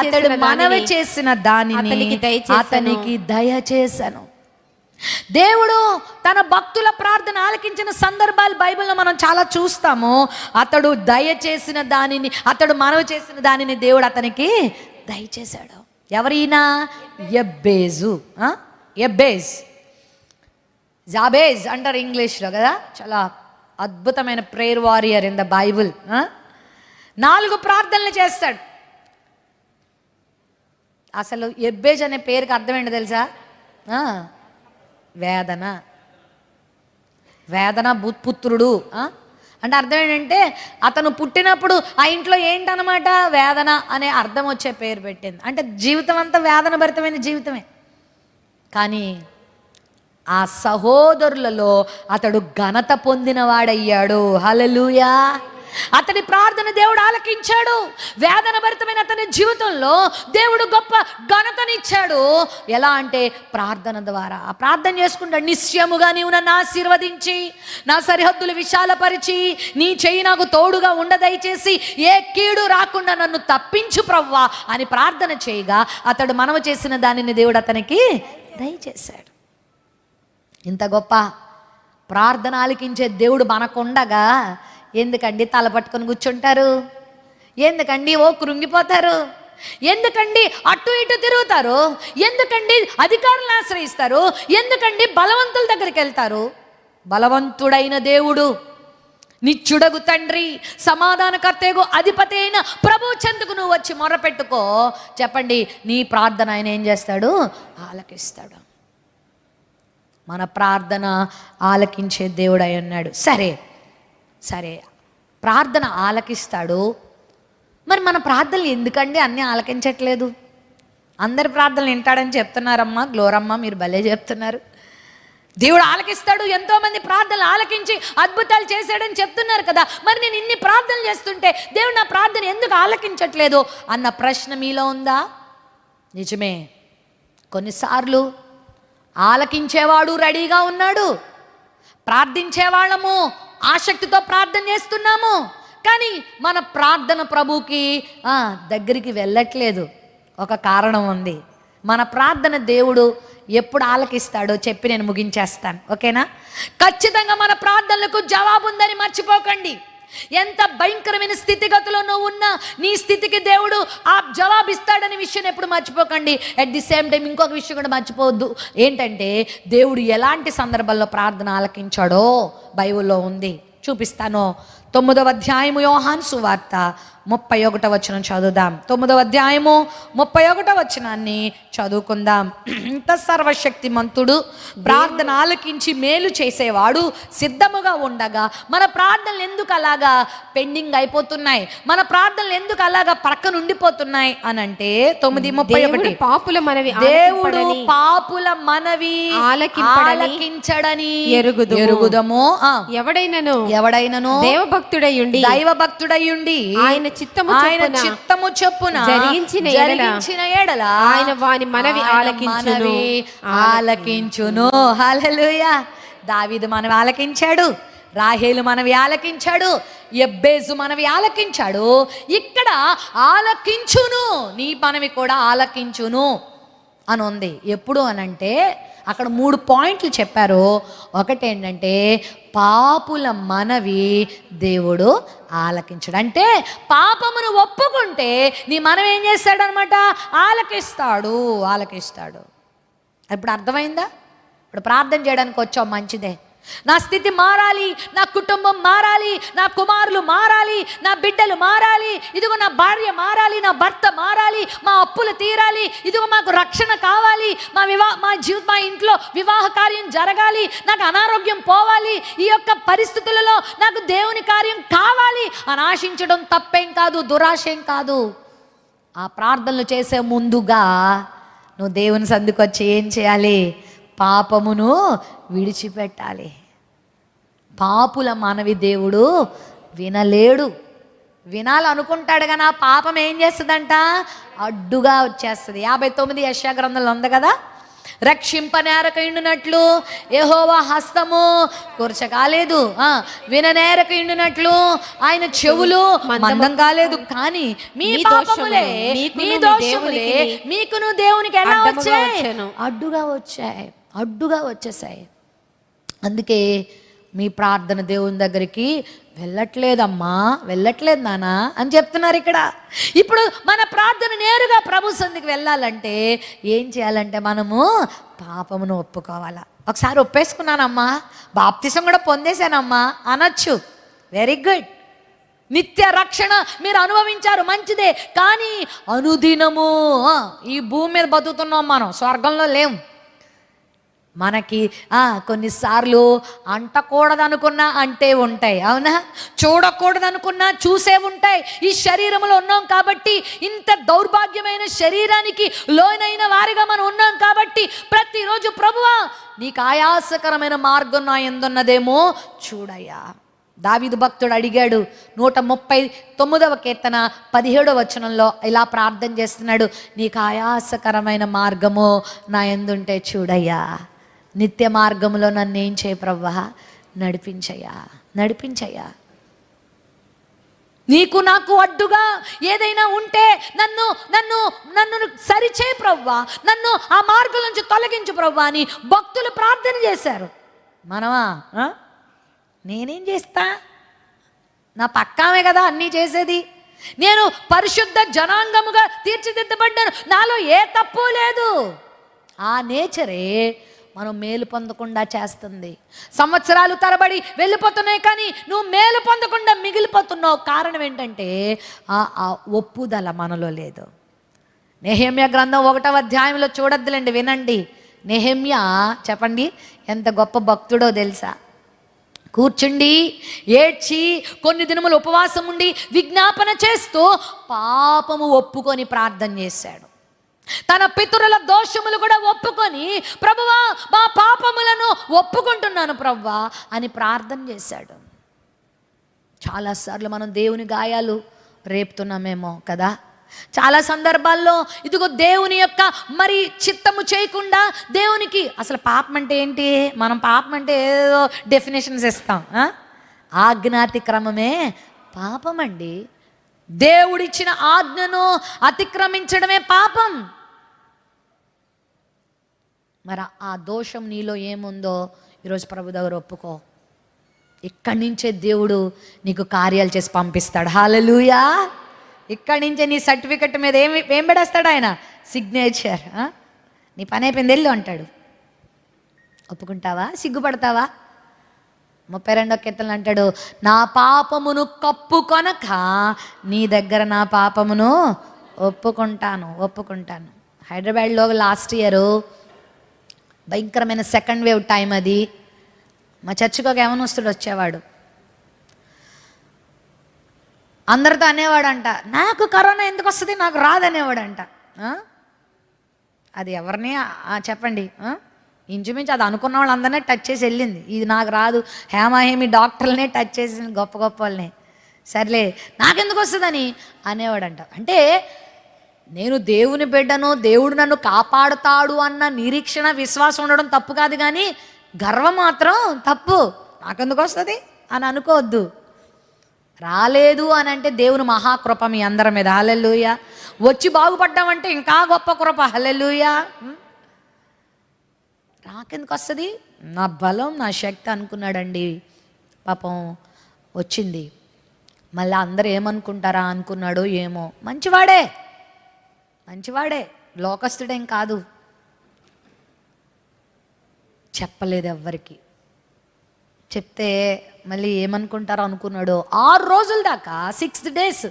అతడు మనవి చేసిన దానిని అతనికి దయచేసను దేవుడు తన భక్తుల ప్రార్థన ఆలకించిన సందర్భాలు బైబిల్లో మనం చాలా చూస్తాము అతడు దయచేసిన దానిని అతడు మనవి చేసిన దానిని దేవుడు అతనికి దయచేశాడు ఎవరైనా ఎబ్బేజు ఎబ్బేజ్ జాబేజ్ అంటారు ఇంగ్లీష్లో కదా చాలా అద్భుతమైన prayer warrior in the Bible నాలుగు ప్రార్థనలు చేస్తాడు అసలు ఎబ్బేజ్ అనే పేరుకి అర్థమైంది తెలుసా వేదన వేదన పుత్రుడు అంటే అర్థం ఏంటంటే అతను పుట్టినప్పుడు ఆ ఇంట్లో ఏంటనమాట వేదన అనే అర్థం వచ్చే పేరు పెట్టింది అంటే జీవితం అంతా వేదన భరితమైన జీవితమే కానీ ఆ సహోదరులలో అతడు ఘనత పొందినవాడయ్యాడు హలలుయా అతని ప్రార్థన దేవుడు ఆలకించాడు వేదన భరితమైన అతని జీవితంలో దేవుడు గొప్ప ఘనతనిచ్చాడు ఎలా అంటే ప్రార్థన ద్వారా ఆ ప్రార్థన చేసుకుంటా నిశ్చయముగా నీవు నన్ను ఆశీర్వదించి నా సరిహద్దులు విశాలపరిచి నీ చెయ్యి నాకు తోడుగా ఉండదయచేసి ఏ కీడు రాకుండా నన్ను తప్పించు ప్రవ్వా అని ప్రార్థన చేయగా అతడు మనవ చేసిన దానిని దేవుడు అతనికి దయచేశాడు ఇంత గొప్ప ప్రార్థన ఆలకించే దేవుడు మనకుండగా ఎందుకండి తల పట్టుకొని కూర్చుంటారు ఎందుకండి ఓ కృంగిపోతారు ఎందుకండి అటు ఇటు తిరుగుతారు ఎందుకండి అధికారులను ఆశ్రయిస్తారు ఎందుకండి బలవంతుల దగ్గరికి వెళ్తారు బలవంతుడైన దేవుడు నిచ్చుడగు తండ్రి సమాధానకర్తేగు అధిపతి అయిన ప్రభు చెందుకు నువ్వు వచ్చి మొరపెట్టుకో చెప్పండి నీ ప్రార్థన ఆయన ఏం చేస్తాడు ఆలకిస్తాడు మన ప్రార్థన ఆలకించే దేవుడై ఉన్నాడు సరే సరే ప్రార్థన ఆలకిస్తాడు మరి మన ప్రార్థనలు ఎందుకండి అన్నీ ఆలకించట్లేదు అందరి ప్రార్థనలు వింటాడని చెప్తున్నారమ్మా గ్లోరమ్మ మీరు భలే చెప్తున్నారు దేవుడు ఆలకిస్తాడు ఎంతోమంది ప్రార్థనలు ఆలకించి అద్భుతాలు చేశాడని చెప్తున్నారు కదా మరి నేను ఇన్ని ప్రార్థనలు చేస్తుంటే దేవుడు నా ప్రార్థన ఎందుకు ఆలకించట్లేదు అన్న ప్రశ్న మీలో ఉందా నిజమే కొన్నిసార్లు ఆలకించేవాడు రెడీగా ఉన్నాడు ప్రార్థించేవాళ్ళము ఆసక్తితో ప్రార్థన చేస్తున్నాము కానీ మన ప్రార్థన ప్రభుకి దగ్గరికి వెళ్ళట్లేదు ఒక కారణం ఉంది మన ప్రార్థన దేవుడు ఎప్పుడు ఆలకిస్తాడో చెప్పి నేను ముగించేస్తాను ఓకేనా ఖచ్చితంగా మన ప్రార్థనలకు జవాబు ఉందని మర్చిపోకండి ఎంత భయంకరమైన స్థితిగతిలో నువ్వు ఉన్నా నీ స్థితికి దేవుడు ఆ జవాబిస్తాడనే విషయం ఎప్పుడు మర్చిపోకండి అట్ ది సేమ్ టైం ఇంకొక విషయం కూడా మర్చిపోవద్దు ఏంటంటే దేవుడు ఎలాంటి సందర్భాల్లో ప్రార్థన ఆలకించాడో బైబుల్లో ఉంది చూపిస్తాను తొమ్మిదవ అధ్యాయము యోహాన్ సువార్త ముప్పై ఒకట వచనం చదువుదాం తొమ్మిదవ అధ్యాయము ముప్పై ఒకట వచనాన్ని చదువుకుందాం ఇంత సర్వశక్తి మంతుడు ప్రార్థన ఆలకించి మేలు చేసేవాడు సిద్ధముగా ఉండగా మన ప్రార్థనలు ఎందుకు అలాగా పెండింగ్ అయిపోతున్నాయి మన ప్రార్థనలు ఎందుకు అలాగా పక్క నుండిపోతున్నాయి అని అంటే తొమ్మిది ముప్పై ఒకటి పాపుల మనవి దేవుడు పాపుల మనవి ఆలకించడని ఎరుగుదు ఎరుగుదము ఎవడైనను ఎవడైనను దైవ భక్తుడయ్యుండి ఆయన చిత్తము ఆయన చిత్తము చెప్పున జరిగించిన జరిగించిన ఎడల ఆయన వాని మనవి ఆలకించును ఆలకించును హల్లెలూయా దావీదు మనవి ఆలకించాడు రాహేలు మనవి ఆలకించాడు ఎబ్బేజు మనవి ఆలకించాడు ఇక్కడ ఆలకించును నీ మనవి కూడా ఆలకించును అని ఉంది ఎప్పుడు అనంటే అక్కడ మూడు పాయింట్లు చెప్పారు ఒకటేంటంటే పాపుల మనవి దేవుడు ఆలకించడు అంటే పాపమును ఒప్పుకుంటే నీ మనం ఏం చేస్తాడనమాట ఆలకిస్తాడు ఆలకిస్తాడు ఇప్పుడు అర్థమైందా ఇప్పుడు ప్రార్థన చేయడానికి వచ్చావు మంచిదే నా స్థితి మారాలి నా కుటుంబం మారాలి నా కుమారులు మారాలి నా బిడ్డలు మారాలి ఇదిగో నా భార్య మారాలి నా భర్త మారాలి మా అప్పులు తీరాలి ఇదిగో మాకు రక్షణ కావాలి మా వివా మా జీవి మా ఇంట్లో వివాహ కార్యం జరగాలి నాకు అనారోగ్యం పోవాలి ఈ యొక్క పరిస్థితులలో నాకు దేవుని కార్యం కావాలి అని ఆశించడం తప్పేం కాదు దురాశయం కాదు ఆ ప్రార్థనలు చేసే ముందుగా నువ్వు దేవుని సందుకొచ్చి ఏం చేయాలి పాపమును విడిచిపెట్టాలి పాపుల మనవి దేవుడు వినలేడు వినాలనుకుంటాడు కదా పాపం ఏం చేస్తుందంట అడ్డుగా వచ్చేస్తుంది యాభై తొమ్మిది యశా గ్రంథంలో ఉంది కదా రక్షింప రక్షింపనేరకయుండునట్లు ఏహోవా హస్తము కూర్చ కాలేదు ఇండునట్లు ఆయన చెవులు మందం కాలేదు కానీ మీ పాపములే మీ దోషములే మీకును దేవునికి ఎలా వచ్చాయి అడ్డుగా వచ్చాయి అడ్డుగా వచ్చేసాయి అందుకే మీ ప్రార్థన దేవుని దగ్గరికి వెళ్ళట్లేదమ్మా వెళ్ళట్లేదు నానా అని చెప్తున్నారు ఇక్కడ ఇప్పుడు మన ప్రార్థన నేరుగా ప్రభు సందికి వెళ్ళాలంటే ఏం చేయాలంటే మనము పాపమును ఒప్పుకోవాలా ఒకసారి ఒప్పేసుకున్నానమ్మా బాప్తిసం కూడా పొందేశానమ్మా అనొచ్చు వెరీ గుడ్ నిత్య రక్షణ మీరు అనుభవించారు మంచిదే కానీ అనుదినము ఈ భూమి మీద బతుకుతున్నాం మనం స్వర్గంలో లేము మనకి కొన్నిసార్లు అంటకూడదనుకున్నా అంటే ఉంటాయి అవునా చూడకూడదనుకున్నా చూసే ఉంటాయి ఈ శరీరంలో ఉన్నాం కాబట్టి ఇంత దౌర్భాగ్యమైన శరీరానికి లోనైన వారిగా మనం ఉన్నాం కాబట్టి ప్రతిరోజు ప్రభువా నీకు ఆయాసకరమైన మార్గం నా ఎందున్నదేమో చూడయ్యా దావిదు భక్తుడు అడిగాడు నూట ముప్పై తొమ్మిదవ కీర్తన పదిహేడవ వచనంలో ఇలా ప్రార్థన చేస్తున్నాడు నీకు ఆయాసకరమైన మార్గము నా ఎందుంటే చూడయ్యా నిత్య మార్గంలో నన్ను ఏం చేయ ప్రవ్వా నడిపించయ్యా నడిపించయ్యా నీకు నాకు అడ్డుగా ఏదైనా ఉంటే నన్ను నన్ను నన్ను సరిచే ప్రవ్వా నన్ను ఆ మార్గం నుంచి తొలగించు ప్రవ్వా అని భక్తులు ప్రార్థన చేశారు మనమా నేనేం చేస్తా నా పక్కామే కదా అన్నీ చేసేది నేను పరిశుద్ధ జనాంగముగా తీర్చిదిద్దబడ్డాను నాలో ఏ తప్పు లేదు ఆ నేచరే మనం మేలు పొందకుండా చేస్తుంది సంవత్సరాలు తరబడి వెళ్ళిపోతున్నాయి కానీ నువ్వు మేలు పొందకుండా మిగిలిపోతున్నావు కారణం ఏంటంటే ఆ ఒప్పుదల మనలో లేదు నెహేమ్య గ్రంథం ఒకటవ అధ్యాయంలో చూడొద్దులేండి వినండి నెహేమ్య చెప్పండి ఎంత గొప్ప భక్తుడో తెలుసా కూర్చుండి ఏడ్చి కొన్ని దినములు ఉపవాసం ఉండి విజ్ఞాపన చేస్తూ పాపము ఒప్పుకొని ప్రార్థన చేశాడు తన పితురుల దోషములు కూడా ఒప్పుకొని ప్రభువా మా పాపములను ఒప్పుకుంటున్నాను ప్రవ్వా అని ప్రార్థన చేశాడు చాలాసార్లు మనం దేవుని గాయాలు రేపుతున్నామేమో కదా చాలా సందర్భాల్లో ఇదిగో దేవుని యొక్క మరి చిత్తము చేయకుండా దేవునికి అసలు పాపం అంటే ఏంటి మనం పాపం అంటే ఏదో డెఫినేషన్స్ ఇస్తాం ఆజ్ఞాతి క్రమమే పాపం అండి దేవుడిచ్చిన ఆజ్ఞను అతిక్రమించడమే పాపం మరి ఆ దోషం నీలో ఏముందో ఈరోజు ప్రభు దగ్గర ఒప్పుకో ఇక్కడి నుంచే దేవుడు నీకు కార్యాలు చేసి పంపిస్తాడు హాలలుయా ఇక్కడి నుంచే నీ సర్టిఫికెట్ మీద ఏమి ఏం పెడేస్తాడు ఆయన సిగ్నేచర్ నీ పని అయిపోయింది వెళ్ళు అంటాడు ఒప్పుకుంటావా సిగ్గుపడతావా ముప్పై రెండో కెత్తలు అంటాడు నా పాపమును కప్పుకొనక నీ దగ్గర నా పాపమును ఒప్పుకుంటాను ఒప్పుకుంటాను హైదరాబాద్లో లాస్ట్ ఇయరు భయంకరమైన సెకండ్ వేవ్ టైం అది మా చర్చికి ఒక యవనస్తుడు వచ్చేవాడు అందరితో అనేవాడంట నాకు కరోనా ఎందుకు వస్తుంది నాకు రాదనేవాడంట అది ఎవరిని చెప్పండి ఇంచుమించు అది అనుకున్న వాళ్ళందరినీ టచ్ చేసి వెళ్ళింది ఇది నాకు రాదు హేమహేమి డాక్టర్లనే టచ్ చేసింది గొప్ప గొప్ప వాళ్ళని సర్లే నాకెందుకు వస్తుందని అనేవాడంట అంటే నేను దేవుని బిడ్డను దేవుడు నన్ను కాపాడుతాడు అన్న నిరీక్షణ విశ్వాసం ఉండడం తప్పు కాదు కానీ గర్వం మాత్రం తప్పు నాకెందుకు వస్తుంది అని అనుకోవద్దు రాలేదు అని అంటే దేవుని మహాకృప మీ అందరి మీద హలెల్లుయ వచ్చి బాగుపడ్డామంటే ఇంకా గొప్ప కృప హలెల్లుయ నాకెందుకు వస్తుంది నా బలం నా శక్తి అనుకున్నాడండి పాపం వచ్చింది మళ్ళీ అందరూ ఏమనుకుంటారా అనుకున్నాడో ఏమో మంచివాడే మంచివాడే లోకస్తుడేం కాదు చెప్పలేదు ఎవ్వరికి చెప్తే మళ్ళీ ఏమనుకుంటారో అనుకున్నాడు ఆరు రోజుల దాకా సిక్స్ డేస్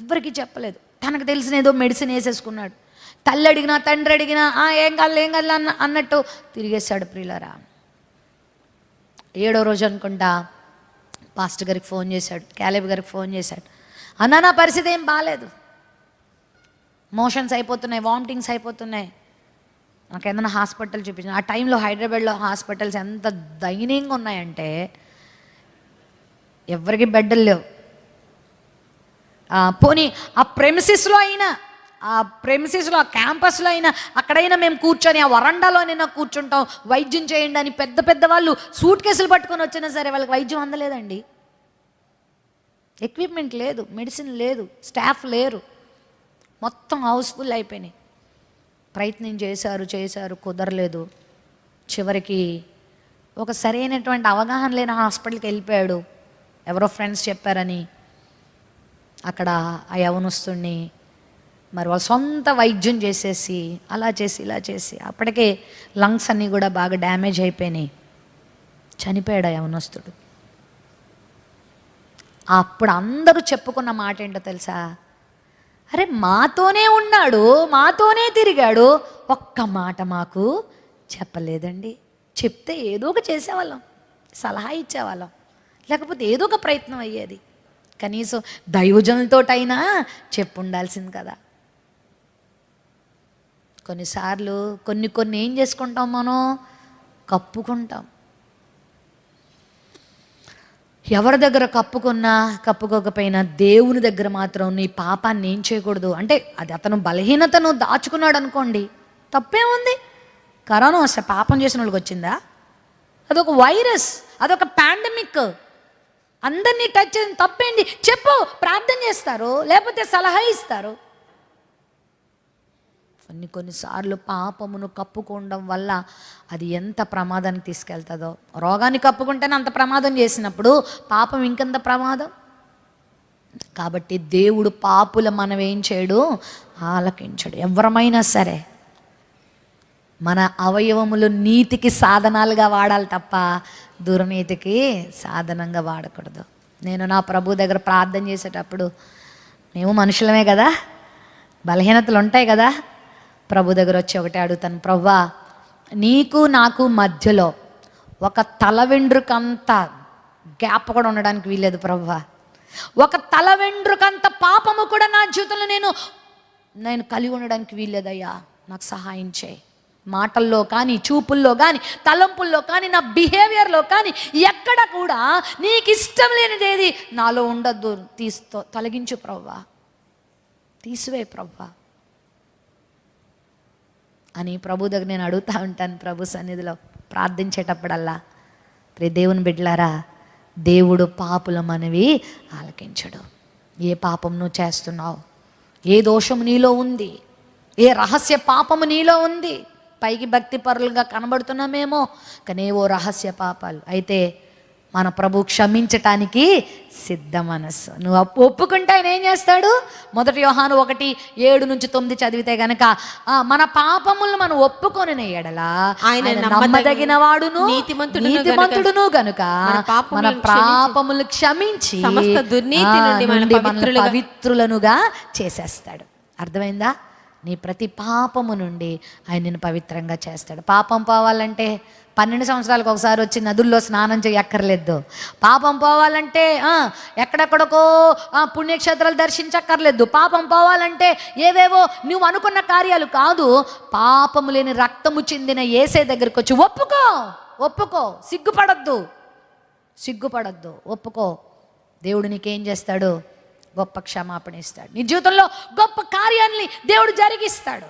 ఎవ్వరికి చెప్పలేదు తనకు తెలిసిన ఏదో మెడిసిన్ వేసేసుకున్నాడు తల్లి అడిగినా తండ్రి అడిగినా ఏం కాదు ఏం కాదు అన్న అన్నట్టు తిరిగేశాడు ప్రియులరా ఏడో రోజు అనుకుంటా పాస్టర్ గారికి ఫోన్ చేశాడు క్యాలేబ్ గారికి ఫోన్ చేశాడు అన్న నా పరిస్థితి ఏం బాగాలేదు మోషన్స్ అయిపోతున్నాయి వామిటింగ్స్ అయిపోతున్నాయి నాకు ఏదైనా హాస్పిటల్ చూపించిన ఆ టైంలో హైదరాబాద్లో హాస్పిటల్స్ ఎంత దయనీయంగా ఉన్నాయంటే ఎవరికి బెడ్డలు లేవు పోనీ ఆ ప్రెమిసిస్లో అయినా ఆ ప్రెమిసిస్లో ఆ క్యాంపస్లో అయినా అక్కడైనా మేము కూర్చొని ఆ వరండాలోనైనా కూర్చుంటాం వైద్యం చేయండి అని పెద్ద పెద్ద వాళ్ళు సూట్ కేసులు పట్టుకొని వచ్చినా సరే వాళ్ళకి వైద్యం అందలేదండి ఎక్విప్మెంట్ లేదు మెడిసిన్ లేదు స్టాఫ్ లేరు మొత్తం హౌస్ఫుల్ అయిపోయినాయి ప్రయత్నం చేశారు చేశారు కుదరలేదు చివరికి ఒక సరైనటువంటి అవగాహన లేని హాస్పిటల్కి వెళ్ళిపోయాడు ఎవరో ఫ్రెండ్స్ చెప్పారని అక్కడ ఆ యవనస్తుడిని మరి వాళ్ళ సొంత వైద్యం చేసేసి అలా చేసి ఇలా చేసి అప్పటికే లంగ్స్ అన్నీ కూడా బాగా డ్యామేజ్ అయిపోయినాయి చనిపోయాడు ఆ యవనస్తుడు అప్పుడు అందరూ చెప్పుకున్న మాట ఏంటో తెలుసా అరే మాతోనే ఉన్నాడు మాతోనే తిరిగాడు ఒక్క మాట మాకు చెప్పలేదండి చెప్తే ఏదో ఒక చేసేవాళ్ళం సలహా ఇచ్చేవాళ్ళం లేకపోతే ఏదో ఒక ప్రయత్నం అయ్యేది కనీసం దైవజనులతోటైనా చెప్పు ఉండాల్సింది కదా కొన్నిసార్లు కొన్ని కొన్ని ఏం చేసుకుంటాం మనం కప్పుకుంటాం ఎవరి దగ్గర కప్పుకున్నా కప్పుకోకపోయినా దేవుని దగ్గర మాత్రం నీ పాపాన్ని ఏం చేయకూడదు అంటే అది అతను బలహీనతను దాచుకున్నాడు అనుకోండి తప్పేముంది కరోనా వస్తే పాపం చేసిన వాళ్ళకి వచ్చిందా అదొక వైరస్ అదొక పాండమిక్ అందరినీ టచ్ చేసిన తప్పేంటి చెప్పు ప్రార్థన చేస్తారు లేకపోతే సలహా ఇస్తారు కొన్ని కొన్నిసార్లు పాపమును కప్పుకోవడం వల్ల అది ఎంత ప్రమాదానికి తీసుకెళ్తుందో రోగాన్ని కప్పుకుంటేనే అంత ప్రమాదం చేసినప్పుడు పాపం ఇంకంత ప్రమాదం కాబట్టి దేవుడు పాపుల మనం ఏం చేయడు ఆలకించడు ఎవరమైనా సరే మన అవయవములు నీతికి సాధనాలుగా వాడాలి తప్ప దుర్నీతికి సాధనంగా వాడకూడదు నేను నా ప్రభు దగ్గర ప్రార్థన చేసేటప్పుడు మేము మనుషులమే కదా బలహీనతలు ఉంటాయి కదా ప్రభు దగ్గర వచ్చి ఒకటి అడుగుతాను ప్రవ్వా నీకు నాకు మధ్యలో ఒక తల వెండ్రుకంత గ్యాప్ కూడా ఉండడానికి వీల్లేదు ప్రవ్వా ఒక తల వెండ్రుకంత పాపము కూడా నా జీవితంలో నేను నేను కలిగి ఉండడానికి వీల్లేదయ్యా నాకు సహాయం చేయి మాటల్లో కానీ చూపుల్లో కానీ తలంపుల్లో కానీ నా బిహేవియర్లో కానీ ఎక్కడ కూడా నీకు ఇష్టం లేనిది ఏది నాలో ఉండద్దు తీస్తో తొలగించు ప్రవ్వా తీసివే ప్రవ్వా అని ప్రభు దగ్గర నేను అడుగుతూ ఉంటాను ప్రభు సన్నిధిలో ప్రార్థించేటప్పుడల్లా ప్రే దేవుని బిడ్డలారా దేవుడు పాపులం అనేవి ఆలకించడు ఏ పాపం నువ్వు చేస్తున్నావు ఏ దోషం నీలో ఉంది ఏ రహస్య పాపము నీలో ఉంది పైకి భక్తి పరులుగా కనబడుతున్నామేమో కానీ ఏవో రహస్య పాపాలు అయితే మన ప్రభు క్షమించటానికి సిద్ధ మనస్సు నువ్వు ఒప్పుకుంటే ఆయన ఏం చేస్తాడు మొదటి యోహాను ఒకటి ఏడు నుంచి తొమ్మిది చదివితే గనక మన పాపములను మనం ఒప్పుకొని ఎడలా ఆయన నమ్మదగిన వాడును నీతిమంతుడును గనుక మన పాపములు క్షమించి పవిత్రులనుగా చేసేస్తాడు అర్థమైందా నీ ప్రతి పాపము నుండి ఆయన పవిత్రంగా చేస్తాడు పాపం పోవాలంటే పన్నెండు సంవత్సరాలకు ఒకసారి వచ్చి నదుల్లో స్నానం చేయక్కర్లేదు పాపం పోవాలంటే ఎక్కడెక్కడకో పుణ్యక్షేత్రాలు దర్శించక్కర్లేదు పాపం పోవాలంటే ఏవేవో నువ్వు అనుకున్న కార్యాలు కాదు పాపము లేని రక్తము చెందిన ఏసే దగ్గరికి వచ్చి ఒప్పుకో ఒప్పుకో సిగ్గుపడద్దు సిగ్గుపడద్దు ఒప్పుకో దేవుడు నీకేం చేస్తాడు గొప్ప క్షమాపణ ఇస్తాడు నీ జీవితంలో గొప్ప కార్యాన్ని దేవుడు జరిగిస్తాడు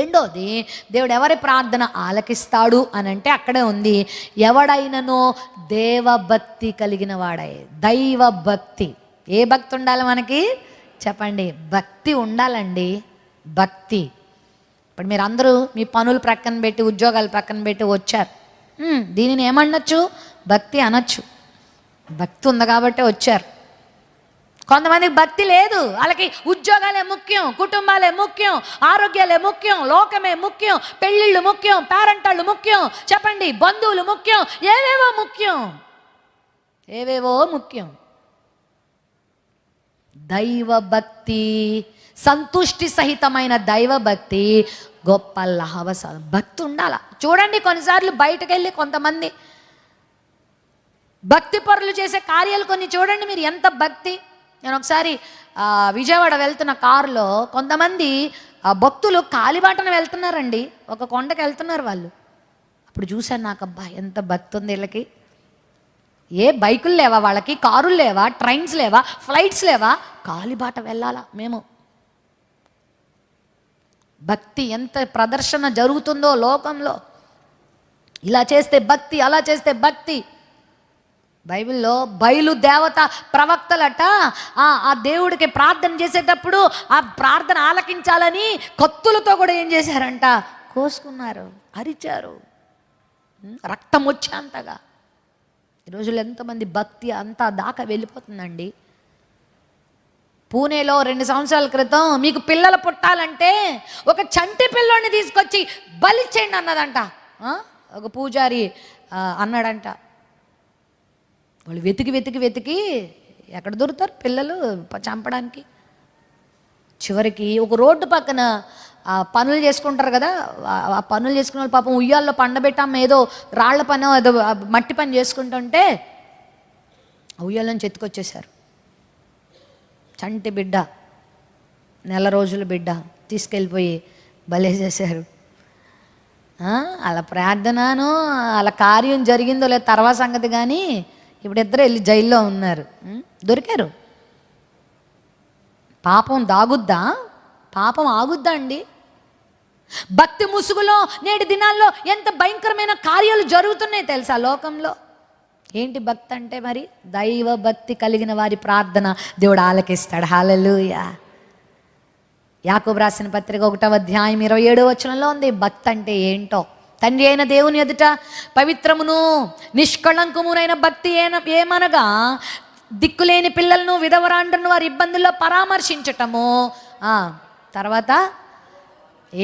రెండోది దేవుడు ఎవరి ప్రార్థన ఆలకిస్తాడు అని అంటే అక్కడే ఉంది ఎవడైనను దేవభక్తి కలిగిన వాడై దైవభక్తి ఏ భక్తి ఉండాలి మనకి చెప్పండి భక్తి ఉండాలండి భక్తి ఇప్పుడు మీరు అందరూ మీ పనులు ప్రక్కన పెట్టి ఉద్యోగాలు ప్రక్కన పెట్టి వచ్చారు దీనిని ఏమనొచ్చు భక్తి అనొచ్చు భక్తి ఉంది కాబట్టి వచ్చారు కొంతమందికి భక్తి లేదు వాళ్ళకి ఉద్యోగాలే ముఖ్యం కుటుంబాలే ముఖ్యం ఆరోగ్యాలే ముఖ్యం లోకమే ముఖ్యం పెళ్ళిళ్ళు ముఖ్యం పేరెంటాళ్ళు ముఖ్యం చెప్పండి బంధువులు ముఖ్యం ఏవేవో ముఖ్యం ఏవేవో ముఖ్యం దైవ భక్తి సంతుష్టి సహితమైన దైవభక్తి గొప్ప లహవసాలు భక్తి ఉండాల చూడండి కొన్నిసార్లు బయటకు వెళ్ళి కొంతమంది భక్తి పరులు చేసే కార్యాలు కొన్ని చూడండి మీరు ఎంత భక్తి నేను ఒకసారి విజయవాడ వెళ్తున్న కారులో కొంతమంది భక్తులు కాలిబాటను వెళ్తున్నారండి ఒక కొండకి వెళ్తున్నారు వాళ్ళు అప్పుడు చూశాను నాకు అబ్బా ఎంత భక్తి ఉంది వీళ్ళకి ఏ బైకులు లేవా వాళ్ళకి కారులు లేవా ట్రైన్స్ లేవా ఫ్లైట్స్ లేవా కాలిబాట వెళ్ళాలా మేము భక్తి ఎంత ప్రదర్శన జరుగుతుందో లోకంలో ఇలా చేస్తే భక్తి అలా చేస్తే భక్తి బైబిల్లో బయలు దేవత ప్రవక్తలట ఆ దేవుడికి ప్రార్థన చేసేటప్పుడు ఆ ప్రార్థన ఆలకించాలని కత్తులతో కూడా ఏం చేశారంట కోసుకున్నారు అరిచారు రక్తం వచ్చే ఈ రోజుల్లో ఎంతమంది భక్తి అంతా దాకా వెళ్ళిపోతుందండి పూణేలో రెండు సంవత్సరాల క్రితం మీకు పిల్లలు పుట్టాలంటే ఒక చంటి పిల్లోని తీసుకొచ్చి బలిచ్చేయండి అన్నదంట ఒక పూజారి అన్నాడంట వాళ్ళు వెతికి వెతికి వెతికి ఎక్కడ దొరుకుతారు పిల్లలు చంపడానికి చివరికి ఒక రోడ్డు పక్కన పనులు చేసుకుంటారు కదా ఆ పనులు చేసుకున్న వాళ్ళు పాపం ఉయ్యాల్లో పండబెట్టాము ఏదో రాళ్ల పని ఏదో మట్టి పని చేసుకుంటుంటే ఉయ్యాలని ఎత్తుకొచ్చేసారు చంటి బిడ్డ నెల రోజుల బిడ్డ తీసుకెళ్ళిపోయి బలే చేశారు అలా ప్రార్థనను అలా కార్యం జరిగిందో లేదు తర్వాత సంగతి కానీ ఇప్పుడు ఇద్దరు వెళ్ళి జైల్లో ఉన్నారు దొరికారు పాపం దాగుద్దా పాపం ఆగుద్దా అండి భక్తి ముసుగులో నేటి దినాల్లో ఎంత భయంకరమైన కార్యాలు జరుగుతున్నాయి తెలుసా లోకంలో ఏంటి భక్తి అంటే మరి దైవ భక్తి కలిగిన వారి ప్రార్థన దేవుడు ఆలకిస్తాడు హాలలుయ యాకూబ్ రాసిన పత్రిక ఒకటవ అధ్యాయం ఇరవై ఏడో వచనంలో ఉంది భక్తి అంటే ఏంటో తండ్రి అయిన దేవుని ఎదుట పవిత్రమును నిష్కళంకమునైన భక్తి ఏన ఏమనగా దిక్కులేని పిల్లలను విధవరాండ్రను వారి ఇబ్బందుల్లో పరామర్శించటము తర్వాత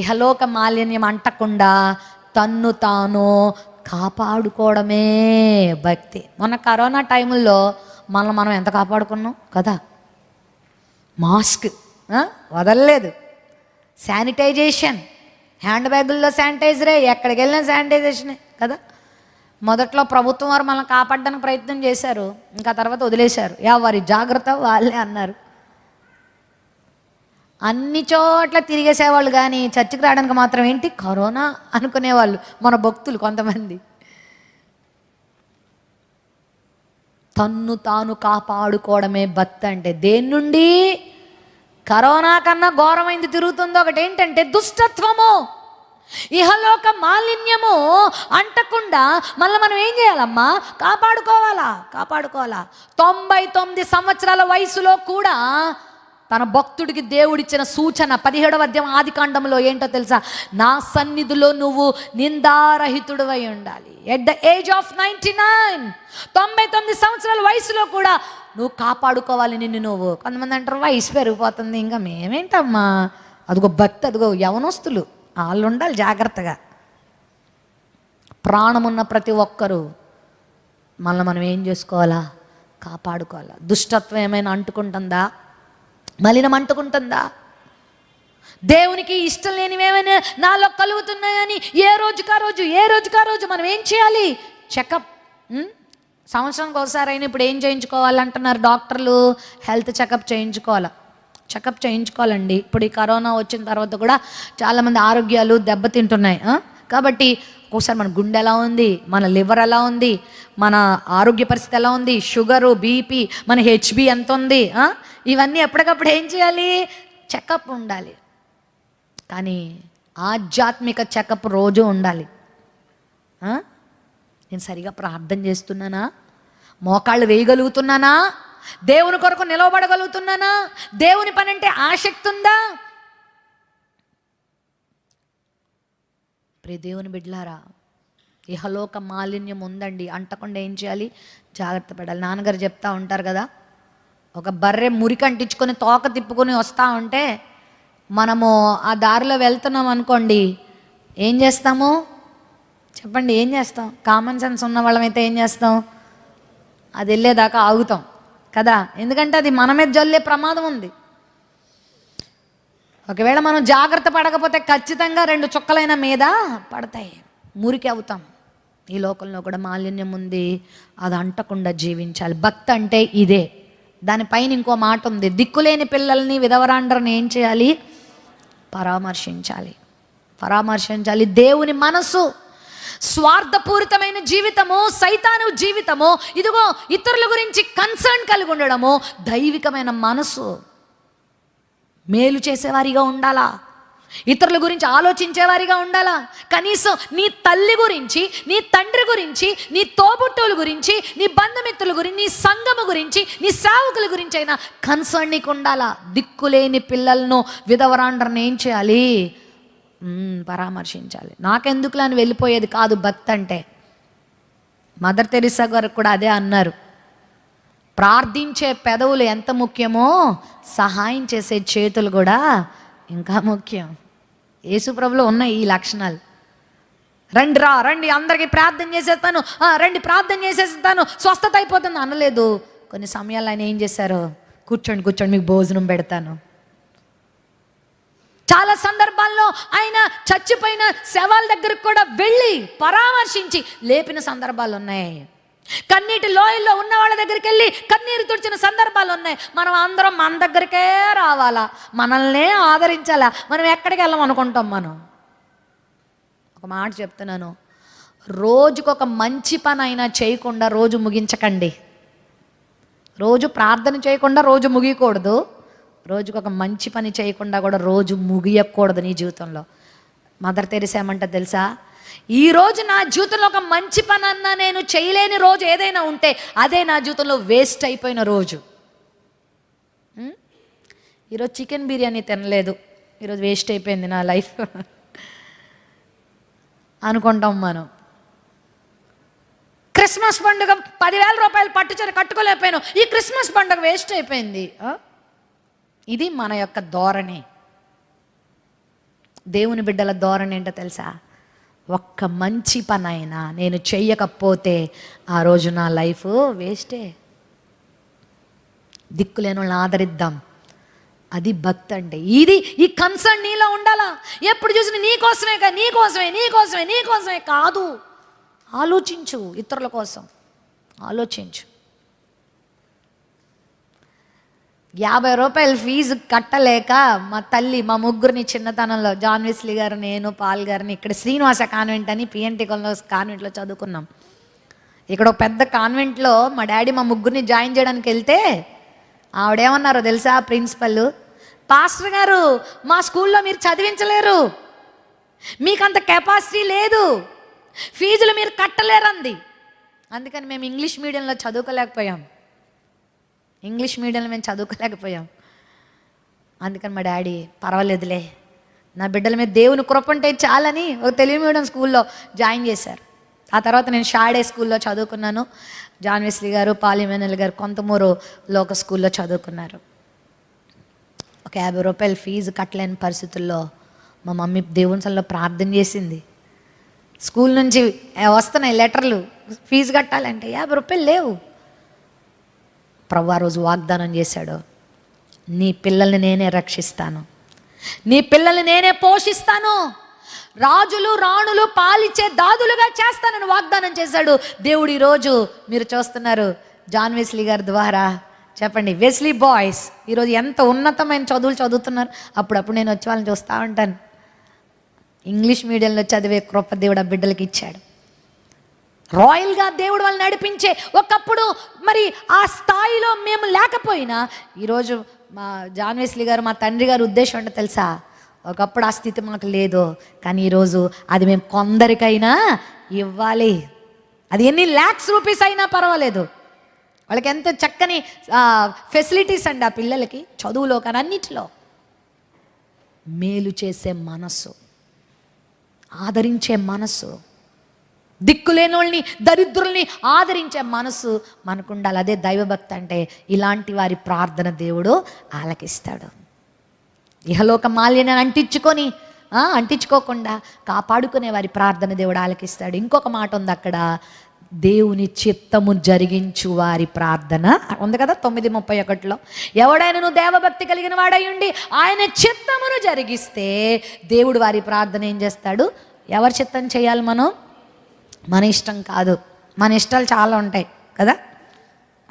ఇహలోక మాలిన్యం అంటకుండా తన్ను తాను కాపాడుకోవడమే భక్తి మన కరోనా టైముల్లో మనల్ని మనం ఎంత కాపాడుకున్నాం కదా మాస్క్ వదలలేదు శానిటైజేషన్ హ్యాండ్ బ్యాగుల్లో శానిటైజరే ఎక్కడికి వెళ్ళినా శానిటైజేషనే కదా మొదట్లో ప్రభుత్వం వారు మనం కాపాడడానికి ప్రయత్నం చేశారు ఇంకా తర్వాత వదిలేశారు యా వారి జాగ్రత్త వాళ్ళే అన్నారు అన్ని చోట్ల తిరిగేసేవాళ్ళు కానీ చర్చికి రావడానికి మాత్రం ఏంటి కరోనా అనుకునేవాళ్ళు మన భక్తులు కొంతమంది తన్ను తాను కాపాడుకోవడమే భక్తి అంటే దేని నుండి కరోనా కన్నా ఘోరమైంది తిరుగుతుంది ఒకటి ఏంటంటే దుష్టత్వము ఇహలోక మాలిన్యము అంటకుండా మళ్ళీ మనం ఏం చేయాలమ్మా కాపాడుకోవాలా కాపాడుకోవాలా తొంభై తొమ్మిది సంవత్సరాల వయసులో కూడా తన భక్తుడికి దేవుడిచ్చిన సూచన పదిహేడవ అధ్యాయం ఆది కాండంలో ఏంటో తెలుసా నా సన్నిధిలో నువ్వు నిందారహితుడువై ఉండాలి at the age of ninety nine తొంభై తొమ్మిది సంవత్సరాల వయసులో కూడా నువ్వు కాపాడుకోవాలి నిన్ను నువ్వు కొంతమంది అంటారు వయసు పెరిగిపోతుంది ఇంకా మేమేంటమ్మా అదిగో భక్తి అదిగో యవనస్తులు వాళ్ళు ఉండాలి జాగ్రత్తగా ప్రాణమున్న ప్రతి ఒక్కరూ మళ్ళీ మనం ఏం చేసుకోవాలా కాపాడుకోవాలా దుష్టత్వం ఏమైనా అంటుకుంటుందా మలినం అంటుకుంటుందా దేవునికి ఇష్టం లేనివేమైనా నాలో కలుగుతున్నాయని ఏ రోజుకా రోజు ఏ రోజుకా రోజు మనం ఏం చేయాలి చెకప్ సంవత్సరానికి ఒకసారి అయినా ఇప్పుడు ఏం చేయించుకోవాలంటున్నారు డాక్టర్లు హెల్త్ చెకప్ చేయించుకోవాలి చెకప్ చేయించుకోవాలండి ఇప్పుడు ఈ కరోనా వచ్చిన తర్వాత కూడా చాలామంది ఆరోగ్యాలు దెబ్బతింటున్నాయి కాబట్టి ఒకసారి మన గుండె ఎలా ఉంది మన లివర్ ఎలా ఉంది మన ఆరోగ్య పరిస్థితి ఎలా ఉంది షుగరు బీపీ మన హెచ్బి ఎంత ఉంది ఇవన్నీ ఎప్పటికప్పుడు ఏం చేయాలి చెకప్ ఉండాలి కానీ ఆధ్యాత్మిక చెకప్ రోజు ఉండాలి నేను సరిగా ప్రార్థన చేస్తున్నానా మోకాళ్ళు వేయగలుగుతున్నానా దేవుని కొరకు నిలవబడగలుగుతున్నానా దేవుని పని అంటే ఆసక్తి ఉందా ప్రే దేవుని బిడ్లారా ఇహలోక మాలిన్యం ఉందండి అంటకుండా ఏం చేయాలి జాగ్రత్త పడాలి నాన్నగారు చెప్తా ఉంటారు కదా ఒక బర్రె మురికి అంటించుకొని తోక తిప్పుకొని వస్తూ ఉంటే మనము ఆ దారిలో వెళ్తున్నాం అనుకోండి ఏం చేస్తాము చెప్పండి ఏం చేస్తాం కామన్ సెన్స్ ఉన్న వాళ్ళమైతే ఏం చేస్తాం అది వెళ్ళేదాకా ఆగుతాం కదా ఎందుకంటే అది మన మీద జల్లే ప్రమాదం ఉంది ఒకవేళ మనం జాగ్రత్త పడకపోతే ఖచ్చితంగా రెండు చుక్కలైన మీద పడతాయి మురికి అవుతాం ఈ లోకంలో కూడా మాలిన్యం ఉంది అది అంటకుండా జీవించాలి భక్తి అంటే ఇదే దానిపైన ఇంకో మాట ఉంది దిక్కులేని పిల్లల్ని విధవరాండ్రని ఏం చేయాలి పరామర్శించాలి పరామర్శించాలి దేవుని మనసు స్వార్థపూరితమైన జీవితము సైతాను జీవితము ఇదిగో ఇతరుల గురించి కన్సర్న్ కలిగి ఉండడము దైవికమైన మనసు మేలు చేసేవారిగా ఉండాలా ఇతరుల గురించి ఆలోచించేవారిగా ఉండాలా కనీసం నీ తల్లి గురించి నీ తండ్రి గురించి నీ తోబుట్టువుల గురించి నీ బంధుమిత్రుల గురించి నీ సంఘము గురించి నీ సేవకుల గురించి అయినా కన్సర్న్ నీకు ఉండాలా దిక్కులేని పిల్లలను విధవరాండ్రని ఏం చేయాలి పరామర్శించాలి నాకెందుకులా అని వెళ్ళిపోయేది కాదు భక్తి అంటే మదర్ తెరిసా గారు కూడా అదే అన్నారు ప్రార్థించే పెదవులు ఎంత ముఖ్యమో సహాయం చేసే చేతులు కూడా ఇంకా ముఖ్యం యేసుప్రభులో ఉన్నాయి ఈ లక్షణాలు రండి రా రండి అందరికీ ప్రార్థన చేసేస్తాను రండి ప్రార్థన చేసేస్తాను స్వస్థత అయిపోతుంది అనలేదు కొన్ని సమయాల్లో ఆయన ఏం చేశారు కూర్చోండి కూర్చోండి మీకు భోజనం పెడతాను చాలా సందర్భాల్లో ఆయన చచ్చిపోయిన శవాల దగ్గరకు కూడా వెళ్ళి పరామర్శించి లేపిన సందర్భాలు ఉన్నాయి కన్నీటి లోయల్లో ఉన్న వాళ్ళ దగ్గరికి వెళ్ళి కన్నీరు తుడిచిన సందర్భాలు ఉన్నాయి మనం అందరం మన దగ్గరికే రావాలా మనల్నే ఆదరించాలా మనం ఎక్కడికి వెళ్ళాం అనుకుంటాం మనం ఒక మాట చెప్తున్నాను రోజుకొక మంచి పని అయినా చేయకుండా రోజు ముగించకండి రోజు ప్రార్థన చేయకుండా రోజు ముగియకూడదు రోజుకు ఒక మంచి పని చేయకుండా కూడా రోజు ముగియకూడదు నీ జీవితంలో మదర్ ఏమంటే తెలుసా ఈరోజు నా జీవితంలో ఒక మంచి పని అన్న నేను చేయలేని రోజు ఏదైనా ఉంటే అదే నా జీవితంలో వేస్ట్ అయిపోయిన రోజు ఈరోజు చికెన్ బిర్యానీ తినలేదు ఈరోజు వేస్ట్ అయిపోయింది నా లైఫ్ అనుకుంటాం మనం క్రిస్మస్ పండుగ పదివేల రూపాయలు పట్టుచీర కట్టుకోలేకపోయాను ఈ క్రిస్మస్ పండుగ వేస్ట్ అయిపోయింది ఇది మన యొక్క ధోరణి దేవుని బిడ్డల ధోరణి ఏంటో తెలుసా ఒక్క మంచి పని అయినా నేను చెయ్యకపోతే ఆ రోజు నా లైఫ్ వేస్టే దిక్కులేని వాళ్ళని ఆదరిద్దాం అది భక్తి అంటే ఇది ఈ కన్సర్న్ నీలో ఉండాలా ఎప్పుడు చూసిన నీకోసమే కా నీకోసమే నీకోసమే నీకోసమే కాదు ఆలోచించు ఇతరుల కోసం ఆలోచించు యాభై రూపాయలు ఫీజు కట్టలేక మా తల్లి మా ముగ్గురిని చిన్నతనంలో జాన్ విస్లీ గారు నేను పాల్ గారిని ఇక్కడ శ్రీనివాస కాన్వెంట్ అని పిఎన్టీ కొలంలో కాన్వెంట్లో చదువుకున్నాం ఇక్కడ ఒక పెద్ద కాన్వెంట్లో మా డాడీ మా ముగ్గురిని జాయిన్ చేయడానికి వెళ్తే ఆవిడేమన్నారో తెలుసా ప్రిన్సిపల్ పాస్టర్ గారు మా స్కూల్లో మీరు చదివించలేరు మీకు అంత కెపాసిటీ లేదు ఫీజులు మీరు కట్టలేరంది అందుకని మేము ఇంగ్లీష్ మీడియంలో చదువుకోలేకపోయాం ఇంగ్లీష్ మీడియంలో మేము చదువుకోలేకపోయాం అందుకని మా డాడీ పర్వాలేదులే నా బిడ్డల మీద దేవుని కృపంటే చాలని ఒక తెలుగు మీడియం స్కూల్లో జాయిన్ చేశారు ఆ తర్వాత నేను షాడే స్కూల్లో చదువుకున్నాను జాన్వెస్లీ గారు పాలిమేనల్ గారు కొంతమూరులో లోక స్కూల్లో చదువుకున్నారు ఒక యాభై రూపాయలు ఫీజు కట్టలేని పరిస్థితుల్లో మా మమ్మీ దేవుని సల్లో ప్రార్థన చేసింది స్కూల్ నుంచి వస్తున్నాయి లెటర్లు ఫీజు కట్టాలంటే యాభై రూపాయలు లేవు ప్రభు ఆ రోజు వాగ్దానం చేశాడు నీ పిల్లల్ని నేనే రక్షిస్తాను నీ పిల్లల్ని నేనే పోషిస్తాను రాజులు రాణులు పాలిచ్చే దాదులుగా చేస్తానని వాగ్దానం చేశాడు దేవుడు ఈరోజు మీరు చూస్తున్నారు జాన్ వెస్లీ గారి ద్వారా చెప్పండి వెస్లీ బాయ్స్ ఈరోజు ఎంత ఉన్నతమైన చదువులు చదువుతున్నారు అప్పుడప్పుడు నేను వచ్చి వాళ్ళని చూస్తూ ఉంటాను ఇంగ్లీష్ మీడియంలో చదివే కృప దేవుడు ఆ బిడ్డలకి ఇచ్చాడు రాయల్గా దేవుడు వాళ్ళు నడిపించే ఒకప్పుడు మరి ఆ స్థాయిలో మేము లేకపోయినా ఈరోజు మా జాన్వేస్లీ గారు మా తండ్రి గారు ఉద్దేశం అంటే తెలుసా ఒకప్పుడు ఆ స్థితి మాకు లేదు కానీ ఈరోజు అది మేము కొందరికైనా ఇవ్వాలి అది ఎన్ని ల్యాక్స్ రూపీస్ అయినా పర్వాలేదు వాళ్ళకి ఎంత చక్కని ఫెసిలిటీస్ అండి ఆ పిల్లలకి చదువులో కానీ అన్నిటిలో మేలు చేసే మనస్సు ఆదరించే మనస్సు దిక్కులేనోళ్ళని దరిద్రుల్ని ఆదరించే మనసు మనకుండాలి అదే దైవభక్తి అంటే ఇలాంటి వారి ప్రార్థన దేవుడు ఆలకిస్తాడు ఇహలోక మాల్యని అంటించుకొని అంటించుకోకుండా కాపాడుకునే వారి ప్రార్థన దేవుడు ఆలకిస్తాడు ఇంకొక మాట ఉంది అక్కడ దేవుని చిత్తము జరిగించు వారి ప్రార్థన ఉంది కదా తొమ్మిది ముప్పై ఒకటిలో ఎవడైనా నువ్వు దేవభక్తి కలిగిన ఉండి ఆయన చిత్తమును జరిగిస్తే దేవుడు వారి ప్రార్థన ఏం చేస్తాడు ఎవరి చిత్తం చేయాలి మనం మన ఇష్టం కాదు మన ఇష్టాలు చాలా ఉంటాయి కదా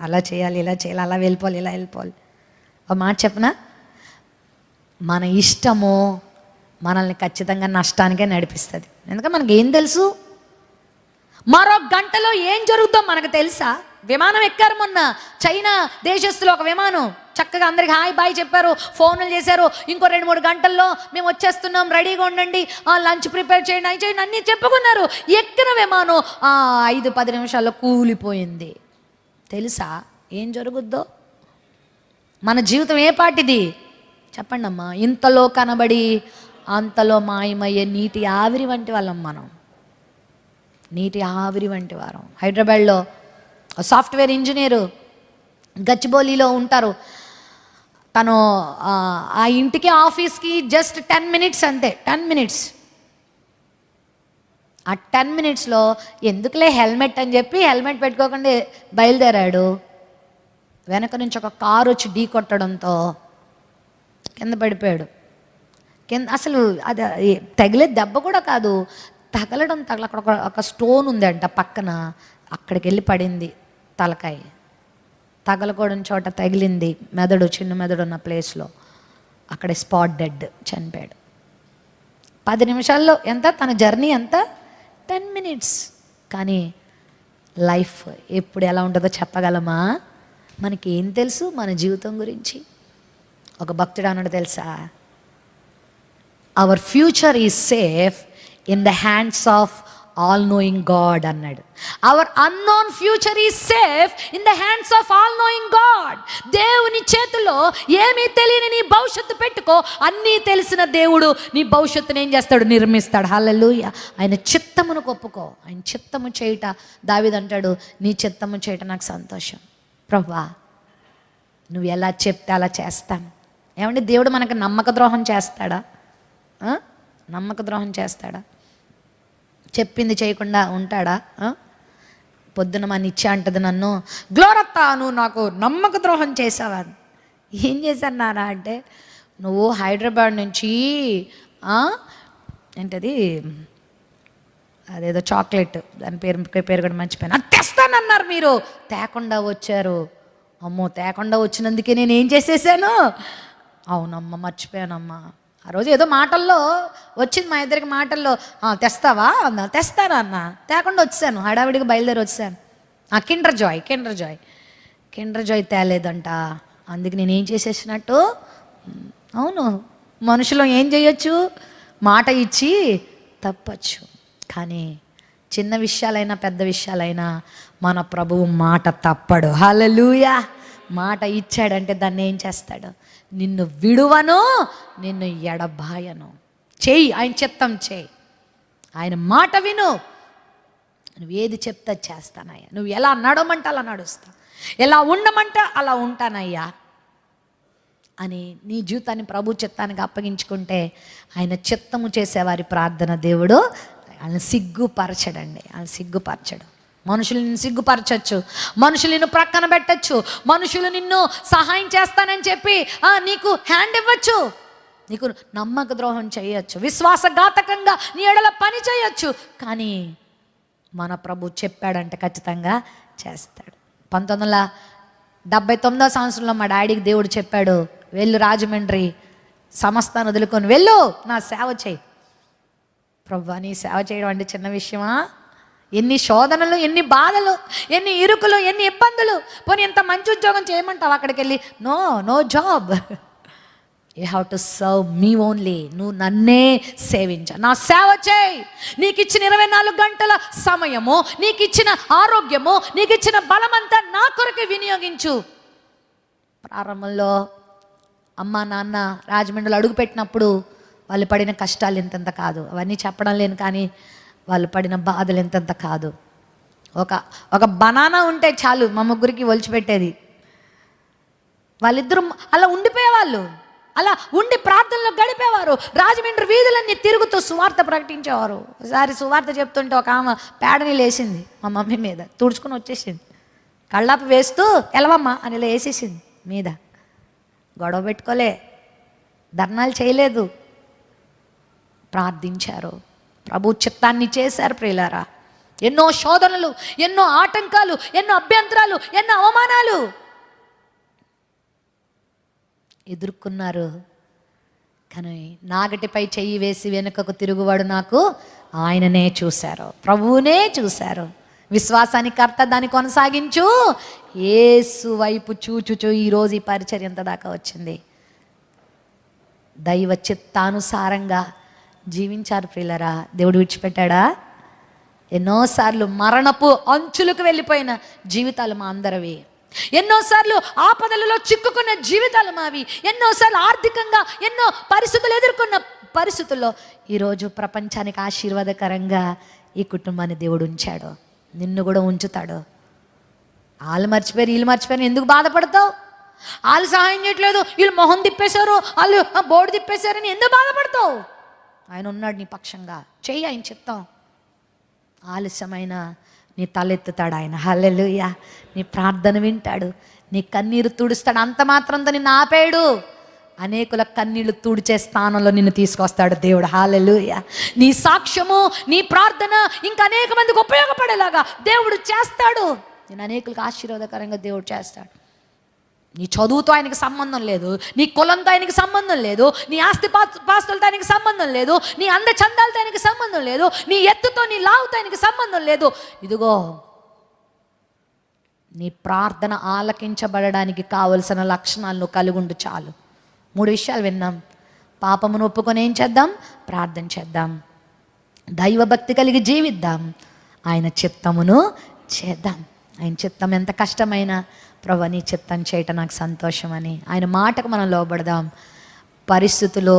అలా చేయాలి ఇలా చేయాలి అలా వెళ్ళిపోవాలి ఇలా వెళ్ళిపోవాలి ఒక మాట చెప్పనా మన ఇష్టము మనల్ని ఖచ్చితంగా నష్టానికే నడిపిస్తుంది ఎందుకంటే మనకి ఏం తెలుసు మరో గంటలో ఏం జరుగుతుందో మనకు తెలుసా విమానం ఎక్కారు మొన్న చైనా దేశస్తులు ఒక విమానం చక్కగా అందరికి హాయ్ బాయ్ చెప్పారు ఫోన్లు చేశారు ఇంకో రెండు మూడు గంటల్లో మేము వచ్చేస్తున్నాం రెడీగా ఉండండి లంచ్ ప్రిపేర్ చేయండి అని చేయండి అన్నీ చెప్పుకున్నారు ఎక్కిన విమానం ఐదు పది నిమిషాల్లో కూలిపోయింది తెలుసా ఏం జరుగుద్దో మన జీవితం ఏ పాటిది చెప్పండి అమ్మా ఇంతలో కనబడి అంతలో మాయమయ్యే నీటి ఆవిరి వంటి వాళ్ళం మనం నీటి ఆవిరి వంటి వారం హైదరాబాద్లో సాఫ్ట్వేర్ ఇంజనీరు గచ్చిబౌలిలో ఉంటారు తను ఆ ఇంటికి ఆఫీస్కి జస్ట్ టెన్ మినిట్స్ అంతే టెన్ మినిట్స్ ఆ టెన్ మినిట్స్లో ఎందుకులే హెల్మెట్ అని చెప్పి హెల్మెట్ పెట్టుకోకుండా బయలుదేరాడు వెనక నుంచి ఒక కారు వచ్చి ఢీ కొట్టడంతో కింద పడిపోయాడు కింద అసలు అది తగిలే దెబ్బ కూడా కాదు తగలడం తగల అక్కడ ఒక స్టోన్ ఉందంట పక్కన అక్కడికి వెళ్ళి పడింది తలకాయ తగలకూడని చోట తగిలింది మెదడు చిన్న మెదడు ఉన్న ప్లేస్లో అక్కడ స్పాట్ డెడ్ చనిపోయాడు పది నిమిషాల్లో ఎంత తన జర్నీ ఎంత టెన్ మినిట్స్ కానీ లైఫ్ ఎప్పుడు ఎలా ఉంటుందో చెప్పగలమా మనకి ఏం తెలుసు మన జీవితం గురించి ఒక భక్తుడు అన్నాడు తెలుసా our future is safe in the hands of all knowing God అన్నాడు our unknown future is safe in the hands of all knowing God దేవుని చేతిలో ఏమీ తెలియని నీ భవిష్యత్తు పెట్టుకో అన్నీ తెలిసిన దేవుడు నీ భవిష్యత్తుని ఏం చేస్తాడు నిర్మిస్తాడు హలలుయ ఆయన చిత్తమును ఒప్పుకో ఆయన చిత్తము చేయుట దావిదంటాడు నీ చిత్తము చేయట నాకు సంతోషం ప్రభా నువ్వు ఎలా చెప్తే అలా చేస్తాను ఏమంటే దేవుడు మనకు నమ్మక ద్రోహం చేస్తాడా నమ్మక ద్రోహం చేస్తాడా చెప్పింది చేయకుండా ఉంటాడా పొద్దున మా నిత్య అంటది నన్ను గ్లోరత్తా నువ్వు నాకు నమ్మక ద్రోహం చేసావా ఏం చేశాను అంటే నువ్వు హైదరాబాద్ నుంచి ఏంటది అదేదో చాక్లెట్ దాని పేరు పేరు కూడా మర్చిపోయినా తెస్తానన్నారు మీరు తేకుండా వచ్చారు అమ్మో తేకుండా వచ్చినందుకే నేను ఏం చేసేసాను అవునమ్మా మర్చిపోయానమ్మా ఆ రోజు ఏదో మాటల్లో వచ్చింది మా ఇద్దరికి మాటల్లో తెస్తావా అన్న తెస్తాను అన్న తేకుండా వచ్చాను హడావిడిగా బయలుదేరి వచ్చాను ఆ Kinder Joy Kinder Joy Kinder Joy తేలేదంట అందుకు నేను ఏం చేసేసినట్టు అవును మనుషులు ఏం చేయొచ్చు మాట ఇచ్చి తప్పచ్చు కానీ చిన్న విషయాలైనా పెద్ద విషయాలైనా మన ప్రభువు మాట తప్పడు హలలుయా మాట ఇచ్చాడంటే దాన్ని ఏం చేస్తాడు నిన్ను విడువను నిన్ను ఎడబాయను చేయి ఆయన చిత్తం చేయి ఆయన మాట విను నువ్వు ఏది చెప్తా చేస్తానయ్యా నువ్వు ఎలా నడవమంటే అలా నడుస్తా ఎలా ఉండమంటే అలా ఉంటానయ్యా అని నీ జీవితాన్ని ప్రభు చిత్తానికి అప్పగించుకుంటే ఆయన చిత్తము చేసేవారి ప్రార్థన దేవుడు ఆయన సిగ్గుపరచడండి ఆయన సిగ్గుపరచడం మనుషులను సిగ్గుపరచచ్చు మనుషులను ప్రక్కన పెట్టచ్చు మనుషులు నిన్ను సహాయం చేస్తానని చెప్పి నీకు హ్యాండ్ ఇవ్వచ్చు నీకు నమ్మక ద్రోహం చేయొచ్చు విశ్వాసఘాతకంగా నీ ఎడల పని చేయొచ్చు కానీ మన ప్రభు చెప్పాడంటే ఖచ్చితంగా చేస్తాడు పంతొమ్మిది వందల డెబ్బై తొమ్మిదో సంవత్సరంలో మా డాడీకి దేవుడు చెప్పాడు వెళ్ళు రాజమండ్రి సమస్తాన్ని వదులుకొని వెళ్ళు నా సేవ చేయి ప్రభు నీ సేవ చేయడం అంటే చిన్న విషయమా ఎన్ని శోధనలు ఎన్ని బాధలు ఎన్ని ఇరుకులు ఎన్ని ఇబ్బందులు పోనీ ఎంత మంచి ఉద్యోగం చేయమంటావు అక్కడికి వెళ్ళి no no job you have to serve me only నువ్వు నన్నే సేవించ నా సేవ చేయి నీకు ఇచ్చిన ఇరవై నాలుగు గంటల సమయము నీకు ఇచ్చిన ఆరోగ్యము నీకు ఇచ్చిన బలమంతా నా కొరకు వినియోగించు ప్రారంభంలో అమ్మ నాన్న రాజమండ్రిలో అడుగుపెట్టినప్పుడు వాళ్ళు పడిన కష్టాలు ఇంతంత కాదు అవన్నీ చెప్పడం లేను కానీ వాళ్ళు పడిన బాధలు ఎంతంత కాదు ఒక ఒక బనానా ఉంటే చాలు మా ముగ్గురికి ఒలిచిపెట్టేది వాళ్ళిద్దరూ అలా ఉండిపోయేవాళ్ళు అలా ఉండి ప్రార్థనలో గడిపేవారు రాజమండ్రి వీధులన్నీ తిరుగుతూ సువార్త ప్రకటించేవారు ఒకసారి సువార్త చెప్తుంటే ఒక ఆమె పేడని లేసింది మా మమ్మీ మీద తుడుచుకుని వచ్చేసింది కళ్ళపు వేస్తూ ఎలవమ్మా అని ఇలా వేసేసింది మీద గొడవ పెట్టుకోలే ధర్నాలు చేయలేదు ప్రార్థించారు ప్రభు చిత్తాన్ని చేశారు ప్రియులారా ఎన్నో శోధనలు ఎన్నో ఆటంకాలు ఎన్నో అభ్యంతరాలు ఎన్నో అవమానాలు ఎదుర్కొన్నారు కానీ నాగటిపై చెయ్యి వేసి వెనుకకు తిరుగువాడు నాకు ఆయననే చూశారు ప్రభువునే చూశారు విశ్వాసానికి కర్త దాన్ని కొనసాగించు ఏసు వైపు చూచుచు ఈరోజు ఈ పరిచర్ ఎంత దాకా వచ్చింది దైవ చిత్తానుసారంగా జీవించారు ప్రియులరా దేవుడు విడిచిపెట్టాడా ఎన్నోసార్లు మరణపు అంచులకు వెళ్ళిపోయిన జీవితాలు మా అందరివి ఎన్నోసార్లు ఆపదలలో చిక్కుకున్న జీవితాలు మావి ఎన్నోసార్లు ఆర్థికంగా ఎన్నో పరిస్థితులు ఎదుర్కొన్న పరిస్థితుల్లో ఈరోజు ప్రపంచానికి ఆశీర్వాదకరంగా ఈ కుటుంబాన్ని దేవుడు ఉంచాడు నిన్ను కూడా ఉంచుతాడు వాళ్ళు మర్చిపోయారు వీళ్ళు మర్చిపోయారు ఎందుకు బాధపడతావు వాళ్ళు సహాయం చేయట్లేదు వీళ్ళు మొహం తిప్పేశారు వాళ్ళు బోర్డు తిప్పేశారని ఎందుకు బాధపడతావు ఆయన ఉన్నాడు నీ పక్షంగా చెయ్యి ఆయన చెప్తాం ఆలస్యమైన నీ తలెత్తుతాడు ఆయన హల్లెలుయ నీ ప్రార్థన వింటాడు నీ కన్నీరు తుడుస్తాడు అంత మాత్రంతో నిన్ను ఆపేడు అనేకుల కన్నీళ్లు తుడిచే స్థానంలో నిన్ను తీసుకొస్తాడు దేవుడు హాలెలుయ నీ సాక్ష్యము నీ ప్రార్థన ఇంకా అనేక మందికి ఉపయోగపడేలాగా దేవుడు చేస్తాడు నేను అనేకులకు ఆశీర్వాదకరంగా దేవుడు చేస్తాడు నీ చదువుతో ఆయనకి సంబంధం లేదు నీ కులంతో ఆయనకి సంబంధం లేదు నీ ఆస్తి పాస్తులతో ఆయనకి సంబంధం లేదు నీ అందచందాలతో ఆయనకి సంబంధం లేదు నీ ఎత్తుతో నీ లావుతో ఆయనకి సంబంధం లేదు ఇదిగో నీ ప్రార్థన ఆలకించబడడానికి కావలసిన లక్షణాలను కలిగుండు చాలు మూడు విషయాలు విన్నాం పాపమును ఒప్పుకొని ఏం చేద్దాం ప్రార్థన చేద్దాం దైవభక్తి కలిగి జీవిద్దాం ఆయన చిత్తమును చేద్దాం ఆయన చిత్తం ఎంత కష్టమైనా ప్రభు నీ చిత్తం చేయటం నాకు సంతోషం అని ఆయన మాటకు మనం లోబడదాం పరిస్థితులు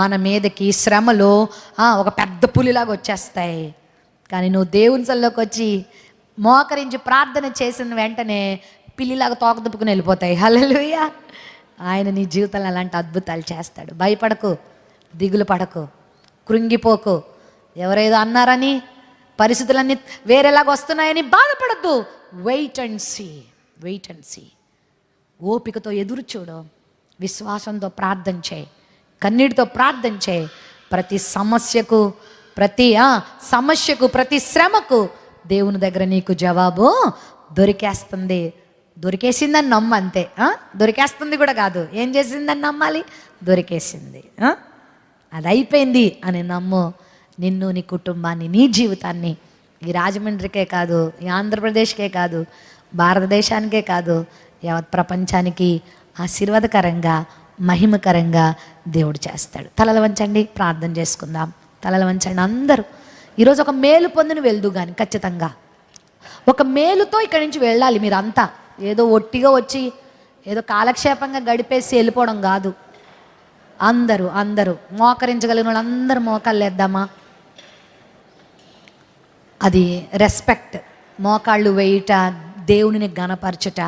మన మీదకి శ్రమలు ఒక పెద్ద పులిలాగా వచ్చేస్తాయి కానీ నువ్వు దేవుని సల్లోకి వచ్చి మోకరించి ప్రార్థన చేసిన వెంటనే పిల్లిలాగా తోకదుపుకుని వెళ్ళిపోతాయి హలలుయ ఆయన నీ జీవితంలో అలాంటి అద్భుతాలు చేస్తాడు భయపడకు దిగులు పడకు కృంగిపోకు ఎవరేదో అన్నారని పరిస్థితులన్నీ వేరేలాగా వస్తున్నాయని బాధపడద్దు wait and see wait and see ఓపికతో ఎదురు చూడు విశ్వాసంతో ప్రార్థన చే కన్నీటితో ప్రార్థన చే ప్రతి సమస్యకు ప్రతి సమస్యకు ప్రతి శ్రమకు దేవుని దగ్గర నీకు జవాబు దొరికేస్తుంది దొరికేసిందని నమ్మ అంతే దొరికేస్తుంది కూడా కాదు ఏం చేసిందని నమ్మాలి దొరికేసింది అది అయిపోయింది అని నమ్ము నిన్ను నీ కుటుంబాన్ని నీ జీవితాన్ని ఈ రాజమండ్రికే కాదు ఈ ఆంధ్రప్రదేశ్కే కాదు భారతదేశానికే కాదు యావత్ ప్రపంచానికి ఆశీర్వాదకరంగా మహిమకరంగా దేవుడు చేస్తాడు తలలు వంచండి ప్రార్థన చేసుకుందాం తలలు వంచండి అందరూ ఈరోజు ఒక మేలు పొందిన వెళ్దు కానీ ఖచ్చితంగా ఒక మేలుతో ఇక్కడి నుంచి వెళ్ళాలి మీరంతా ఏదో ఒట్టిగా వచ్చి ఏదో కాలక్షేపంగా గడిపేసి వెళ్ళిపోవడం కాదు అందరూ అందరూ మోకరించగలిగిన వాళ్ళు అందరూ వేద్దామా అది రెస్పెక్ట్ మోకాళ్ళు వేయట దేవునిని గణపరచుట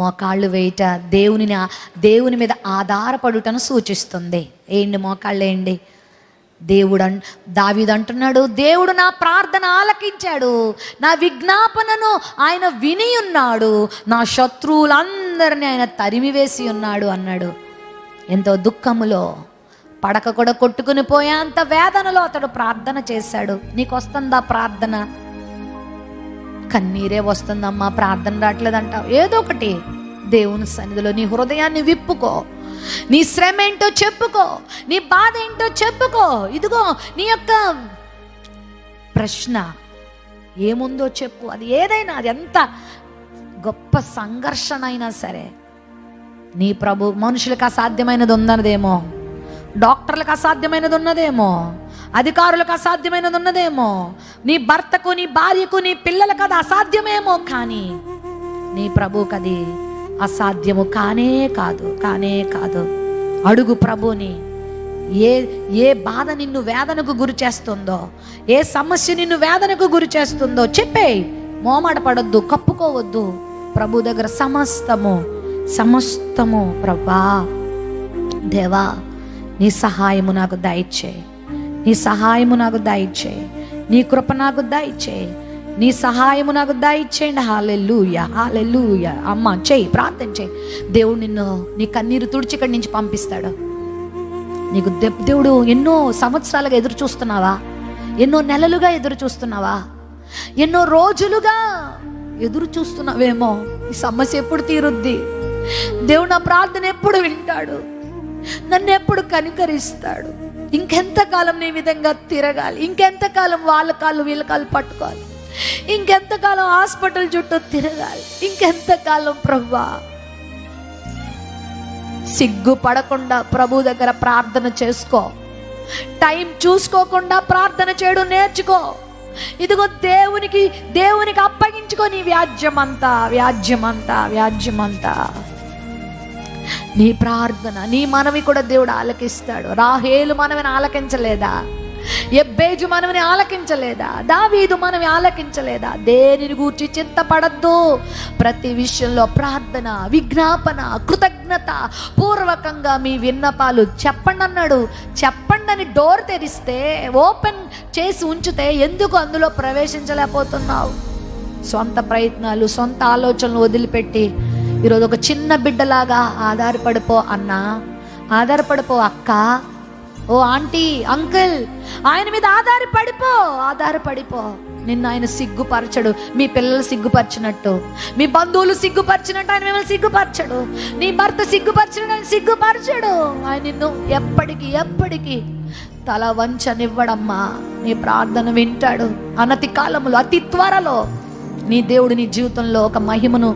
మోకాళ్ళు వేయట దేవునిని దేవుని మీద ఆధారపడుటను సూచిస్తుంది ఏంటి మోకాళ్ళు ఏంటి దేవుడు అం దావిదు అంటున్నాడు దేవుడు నా ప్రార్థన ఆలకించాడు నా విజ్ఞాపనను ఆయన విని ఉన్నాడు నా శత్రువులందరినీ ఆయన తరిమివేసి ఉన్నాడు అన్నాడు ఎంతో దుఃఖములో పడక కూడా కొట్టుకుని పోయేంత వేదనలో అతడు ప్రార్థన చేశాడు నీకు వస్తుందా ప్రార్థన కన్నీరే వస్తుందమ్మా ప్రార్థన రావట్లేదంటావు ఏదో ఒకటి దేవుని సన్నిధిలో నీ హృదయాన్ని విప్పుకో నీ శ్రమ ఏంటో చెప్పుకో నీ బాధ ఏంటో చెప్పుకో ఇదిగో నీ యొక్క ప్రశ్న ఏముందో చెప్పు అది ఏదైనా అది ఎంత గొప్ప సంఘర్షణ అయినా సరే నీ ప్రభు మనుషులకు అసాధ్యమైనది ఉన్నదేమో డాక్టర్లకు అసాధ్యమైనది ఉన్నదేమో అధికారులకు అసాధ్యమైనది ఉన్నదేమో నీ భర్తకు నీ భార్యకు నీ పిల్లలకు అది అసాధ్యమేమో కానీ నీ ప్రభు అది అసాధ్యము కానే కాదు కానే కాదు అడుగు ప్రభుని ఏ ఏ బాధ నిన్ను వేదనకు గురి చేస్తుందో ఏ సమస్య నిన్ను వేదనకు గురి చేస్తుందో చెప్పేయి మోమాట కప్పుకోవద్దు ప్రభు దగ్గర సమస్తము సమస్తము ప్రభా దేవా నీ సహాయము నాకు దయచేయి నీ సహాయము నాకు దయచేయి నీ కృప నాకు దయచేయి నీ సహాయము నాకు దయచేయండి హాలెల్లుయ హాలెల్లుయ అమ్మ చేయి ప్రార్థన చేయి దేవుడు నిన్ను నీ కన్నీరు తుడిచి ఇక్కడి నుంచి పంపిస్తాడు నీకు దేవుడు ఎన్నో సంవత్సరాలుగా ఎదురు చూస్తున్నావా ఎన్నో నెలలుగా ఎదురు చూస్తున్నావా ఎన్నో రోజులుగా ఎదురు చూస్తున్నావేమో ఈ సమస్య ఎప్పుడు తీరుద్ది దేవుడు నా ప్రార్థన ఎప్పుడు వింటాడు నన్ను ఎప్పుడు కనికరిస్తాడు ఇంకెంతకాలం నీ విధంగా తిరగాలి ఇంకెంతకాలం వాళ్ళ కాళ్ళు వీళ్ళ కాళ్ళు పట్టుకోవాలి ఇంకెంతకాలం హాస్పిటల్ చుట్టూ తిరగాలి ఇంకెంతకాలం ప్రభా పడకుండా ప్రభు దగ్గర ప్రార్థన చేసుకో టైం చూసుకోకుండా ప్రార్థన చేయడం నేర్చుకో ఇదిగో దేవునికి దేవునికి అప్పగించుకో నీ వ్యాజ్యమంతా వ్యాజ్యమంతా వ్యాజ్యమంతా నీ ప్రార్థన నీ మనవి కూడా దేవుడు ఆలకిస్తాడు రాహేలు మనవిని ఆలకించలేదా ఎబ్బేజు మనవిని ఆలకించలేదా దావీదు మనవి ఆలకించలేదా దేనిని గూర్చి చింతపడద్దు ప్రతి విషయంలో ప్రార్థన విజ్ఞాపన కృతజ్ఞత పూర్వకంగా మీ విన్నపాలు చెప్పండి అన్నాడు చెప్పండి అని డోర్ తెరిస్తే ఓపెన్ చేసి ఉంచితే ఎందుకు అందులో ప్రవేశించలేకపోతున్నావు సొంత ప్రయత్నాలు సొంత ఆలోచనలు వదిలిపెట్టి ఈరోజు ఒక చిన్న బిడ్డలాగా ఆధారపడిపో అన్న ఆధారపడిపో అక్క ఓ ఆంటీ అంకుల్ ఆయన మీద ఆధారపడిపో ఆధారపడిపో నిన్న ఆయన సిగ్గుపరచడు మీ పిల్లలు సిగ్గుపరిచినట్టు మీ బంధువులు సిగ్గుపరిచినట్టు ఆయన మిమ్మల్ని సిగ్గుపరచడు నీ భర్త సిగ్గుపరిచినట్టు ఆయన సిగ్గుపరచడు ఆయన నిన్ను ఎప్పటికీ ఎప్పటికీ తల వంచనివ్వడమ్మా నీ ప్రార్థన వింటాడు అనతి కాలంలో అతి త్వరలో నీ దేవుడు నీ జీవితంలో ఒక మహిమను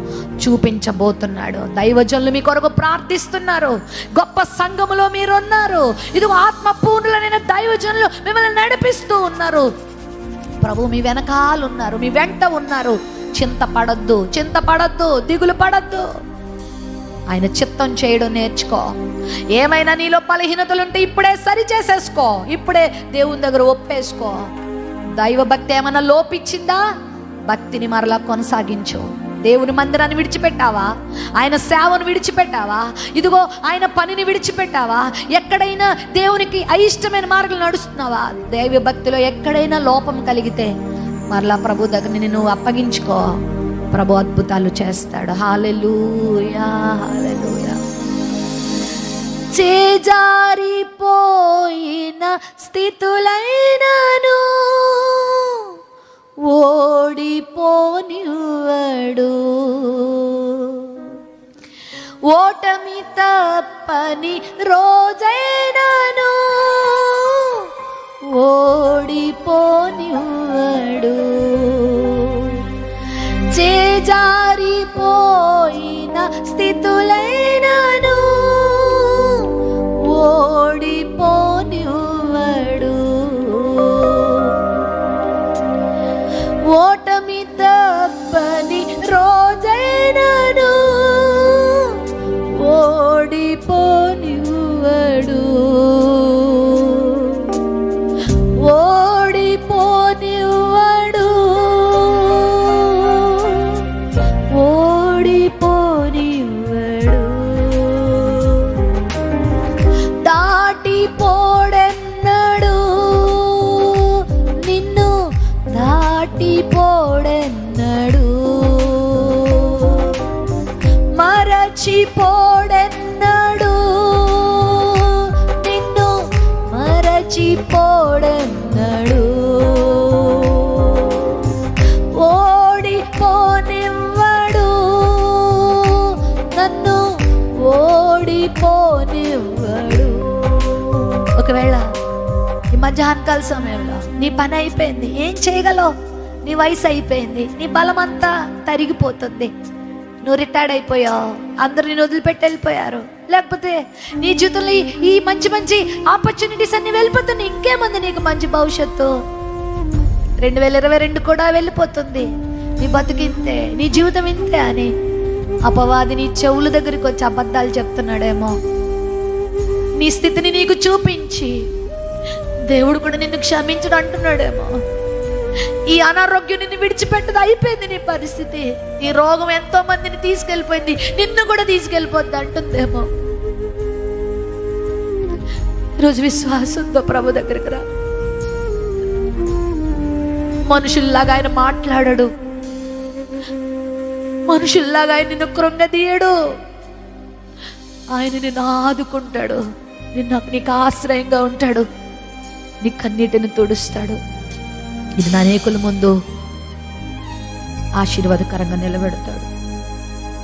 చూపించబోతున్నాడు దైవజనులు మీ కొరకు ప్రార్థిస్తున్నారు గొప్ప సంఘములో మీరున్నారు ఇది ఆత్మ పూర్ణులైన దైవజనులు మిమ్మల్ని నడిపిస్తూ ఉన్నారు ప్రభు మీ వెనకాల ఉన్నారు మీ వెంట ఉన్నారు చింత పడద్దు చింత పడద్దు దిగులు పడద్దు ఆయన చిత్తం చేయడం నేర్చుకో ఏమైనా నీలో ఉంటే ఇప్పుడే సరి చేసేసుకో ఇప్పుడే దేవుని దగ్గర ఒప్పేసుకో దైవభక్తి ఏమైనా లోపిచ్చిందా భక్తిని మరలా కొనసాగించు దేవుని మందిరాన్ని విడిచిపెట్టావా ఆయన సేవను విడిచిపెట్టావా ఇదిగో ఆయన పనిని విడిచిపెట్టావా ఎక్కడైనా దేవునికి అయిష్టమైన మార్గం నడుస్తున్నావా దేవి భక్తిలో ఎక్కడైనా లోపం కలిగితే మరలా ప్రభు దగ్గర నువ్వు అప్పగించుకో ప్రభు అద్భుతాలు చేస్తాడు హాలెలుయా హాలెలుయా చేజారిపోయిన స్థితులైనను ఓడిపోనివ్వడు ఓటమి తప్పని రోజైనను ఓడిపోనివ్వడు చేజారిపోయిన స్థితులైనను ఓడి మధ్యాహ్నకాల సమయంలో నీ పని అయిపోయింది ఏం చేయగలవు నీ వయసు అయిపోయింది నీ బలం అంతా తరిగిపోతుంది నువ్వు రిటైర్డ్ అయిపోయావు అందరు నేను వదిలిపెట్టి వెళ్ళిపోయారు లేకపోతే నీ జీవితంలో ఈ మంచి మంచి ఆపర్చునిటీస్ అన్ని వెళ్ళిపోతున్నాయి ఇంకేముంది నీకు మంచి భవిష్యత్తు రెండు వేల ఇరవై రెండు కూడా వెళ్ళిపోతుంది నీ బతుకు నీ జీవితం ఇంతే అని అపవాది నీ చెవుల దగ్గరికి వచ్చి అబద్ధాలు చెప్తున్నాడేమో నీ స్థితిని నీకు చూపించి దేవుడు కూడా నిన్ను క్షమించడు అంటున్నాడేమో ఈ అనారోగ్యం నిన్ను విడిచిపెట్టదు అయిపోయింది నీ పరిస్థితి ఈ రోగం ఎంతో మందిని తీసుకెళ్ళిపోయింది నిన్ను కూడా తీసుకెళ్ళిపోద్ది అంటుందేమో ఈరోజు విశ్వాసంతో ప్రభు దగ్గరికి రా మనుషుల్లాగా ఆయన మాట్లాడడు మనుషుల్లాగా ఆయన నిన్ను కృంగదీయడు ఆయన నిన్ను ఆదుకుంటాడు నిన్ను నీకు ఆశ్రయంగా ఉంటాడు నీ కన్నీటిని తొడుస్తాడు ఇది అనేకుల ముందు ఆశీర్వాదకరంగా నిలబెడతాడు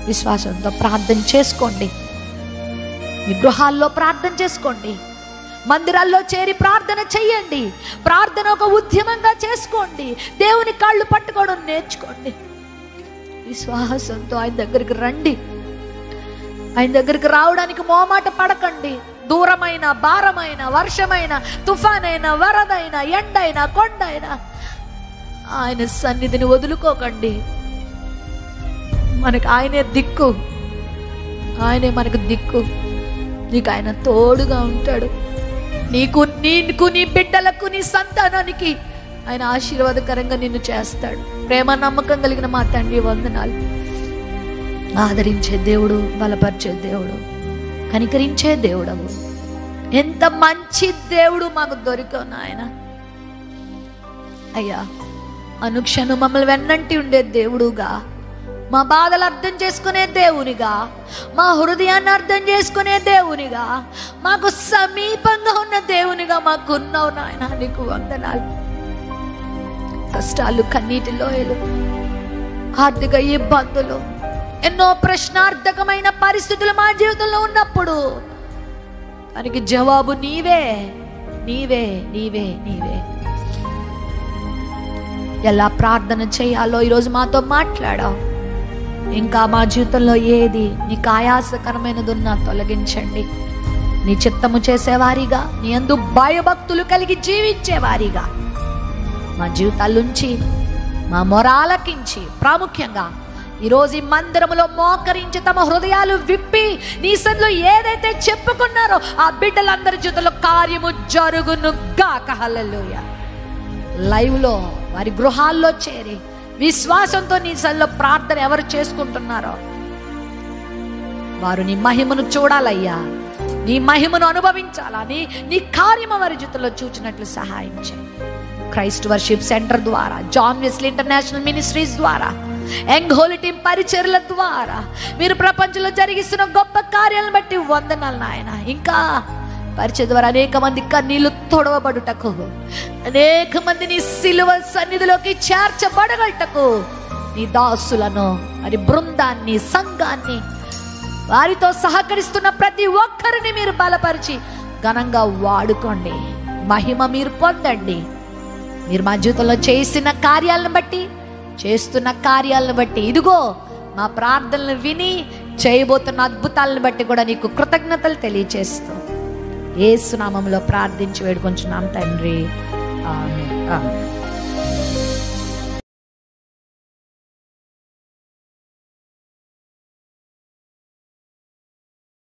విశ్వాసంతో ప్రార్థన చేసుకోండి మీ గృహాల్లో ప్రార్థన చేసుకోండి మందిరాల్లో చేరి ప్రార్థన చేయండి ప్రార్థన ఒక ఉద్యమంగా చేసుకోండి దేవుని కాళ్ళు పట్టుకోవడం నేర్చుకోండి విశ్వాసంతో ఆయన దగ్గరికి రండి ఆయన దగ్గరికి రావడానికి మోమాట పడకండి దూరమైన భారమైన వర్షమైన తుఫానైన వరదైన ఎండైన కొండైనా ఆయన సన్నిధిని వదులుకోకండి మనకు ఆయనే దిక్కు ఆయనే మనకు దిక్కు నీకు ఆయన తోడుగా ఉంటాడు నీకు నీకు నీ బిడ్డలకు నీ సంతానానికి ఆయన ఆశీర్వాదకరంగా నిన్ను చేస్తాడు ప్రేమ నమ్మకం కలిగిన మా తండ్రి వందనాలు ఆదరించే దేవుడు బలపరిచే దేవుడు కనికరించే దేవుడవు ఎంత మంచి దేవుడు మాకు దొరికావు నాయన అయ్యా అనుక్షణం మమ్మల్ని వెన్నంటి ఉండే దేవుడుగా మా బాధలు అర్థం చేసుకునే దేవునిగా మా హృదయాన్ని అర్థం చేసుకునే దేవునిగా మాకు సమీపంగా ఉన్న దేవునిగా మాకున్నావు నాయన నీకు వందనాలు కష్టాలు కన్నీటి లోయలు ఆర్థిక ఇబ్బందులు ఎన్నో ప్రశ్నార్థకమైన పరిస్థితులు మా జీవితంలో ఉన్నప్పుడు దానికి జవాబు నీవే నీవే నీవే నీవే ఎలా ప్రార్థన చేయాలో ఈరోజు మాతో మాట్లాడా ఇంకా మా జీవితంలో ఏది నీకు ఆయాసకరమైనది ఉన్నా తొలగించండి నీ చిత్తము చేసేవారిగా నీ అందు భయభక్తులు కలిగి జీవించేవారిగా మా జీవితాల నుంచి మా మొరాలకించి ప్రాముఖ్యంగా ఈరోజు ఈ మందిరములో మోకరించి తమ హృదయాలు విప్పి నీ ఏదైతే చెప్పుకున్నారో ఆ బిడ్డలందరి చేతుల్లో కార్యము జరుగును గాక హల్లెలూయ లైవ్లో వారి గృహాల్లో చేరి విశ్వాసంతో నీ ప్రార్థన ఎవరు చేసుకుంటున్నారో వారు నీ మహిమను చూడాలయ్యా నీ మహిమను అనుభవించాలా నీ నీ కార్యము వారి చేతుల్లో చూచినట్లు సహాయం చేయి క్రైస్ట్ వర్షిప్ సెంటర్ ద్వారా జాన్ వెస్లీ ఇంటర్నేషనల్ మినిస్ట్రీస్ ద్వారా ఎంగోలిటిం పరిచర్ల ద్వారా మీరు ప్రపంచంలో జరిగిస్తున్న గొప్ప కార్యాలను బట్టి వందనాలు నాయన ఇంకా పరిచయ ద్వారా అనేక మంది కన్నీళ్లు తొడవబడుటకు అనేక మందిని సిలువ సన్నిధిలోకి చేర్చబడగలటకు నీ దాసులను మరి బృందాన్ని సంఘాన్ని వారితో సహకరిస్తున్న ప్రతి ఒక్కరిని మీరు బలపరిచి ఘనంగా వాడుకోండి మహిమ మీరు పొందండి మీరు మా జీవితంలో చేసిన కార్యాలను బట్టి చేస్తున్న కార్యాలను బట్టి ఇదిగో మా ప్రార్థనలు విని చేయబోతున్న అద్భుతాలను బట్టి కూడా నీకు కృతజ్ఞతలు తెలియచేస్తూ సునామంలో ప్రార్థించి వేడుకొంచున్నాం తండ్రి ఆమె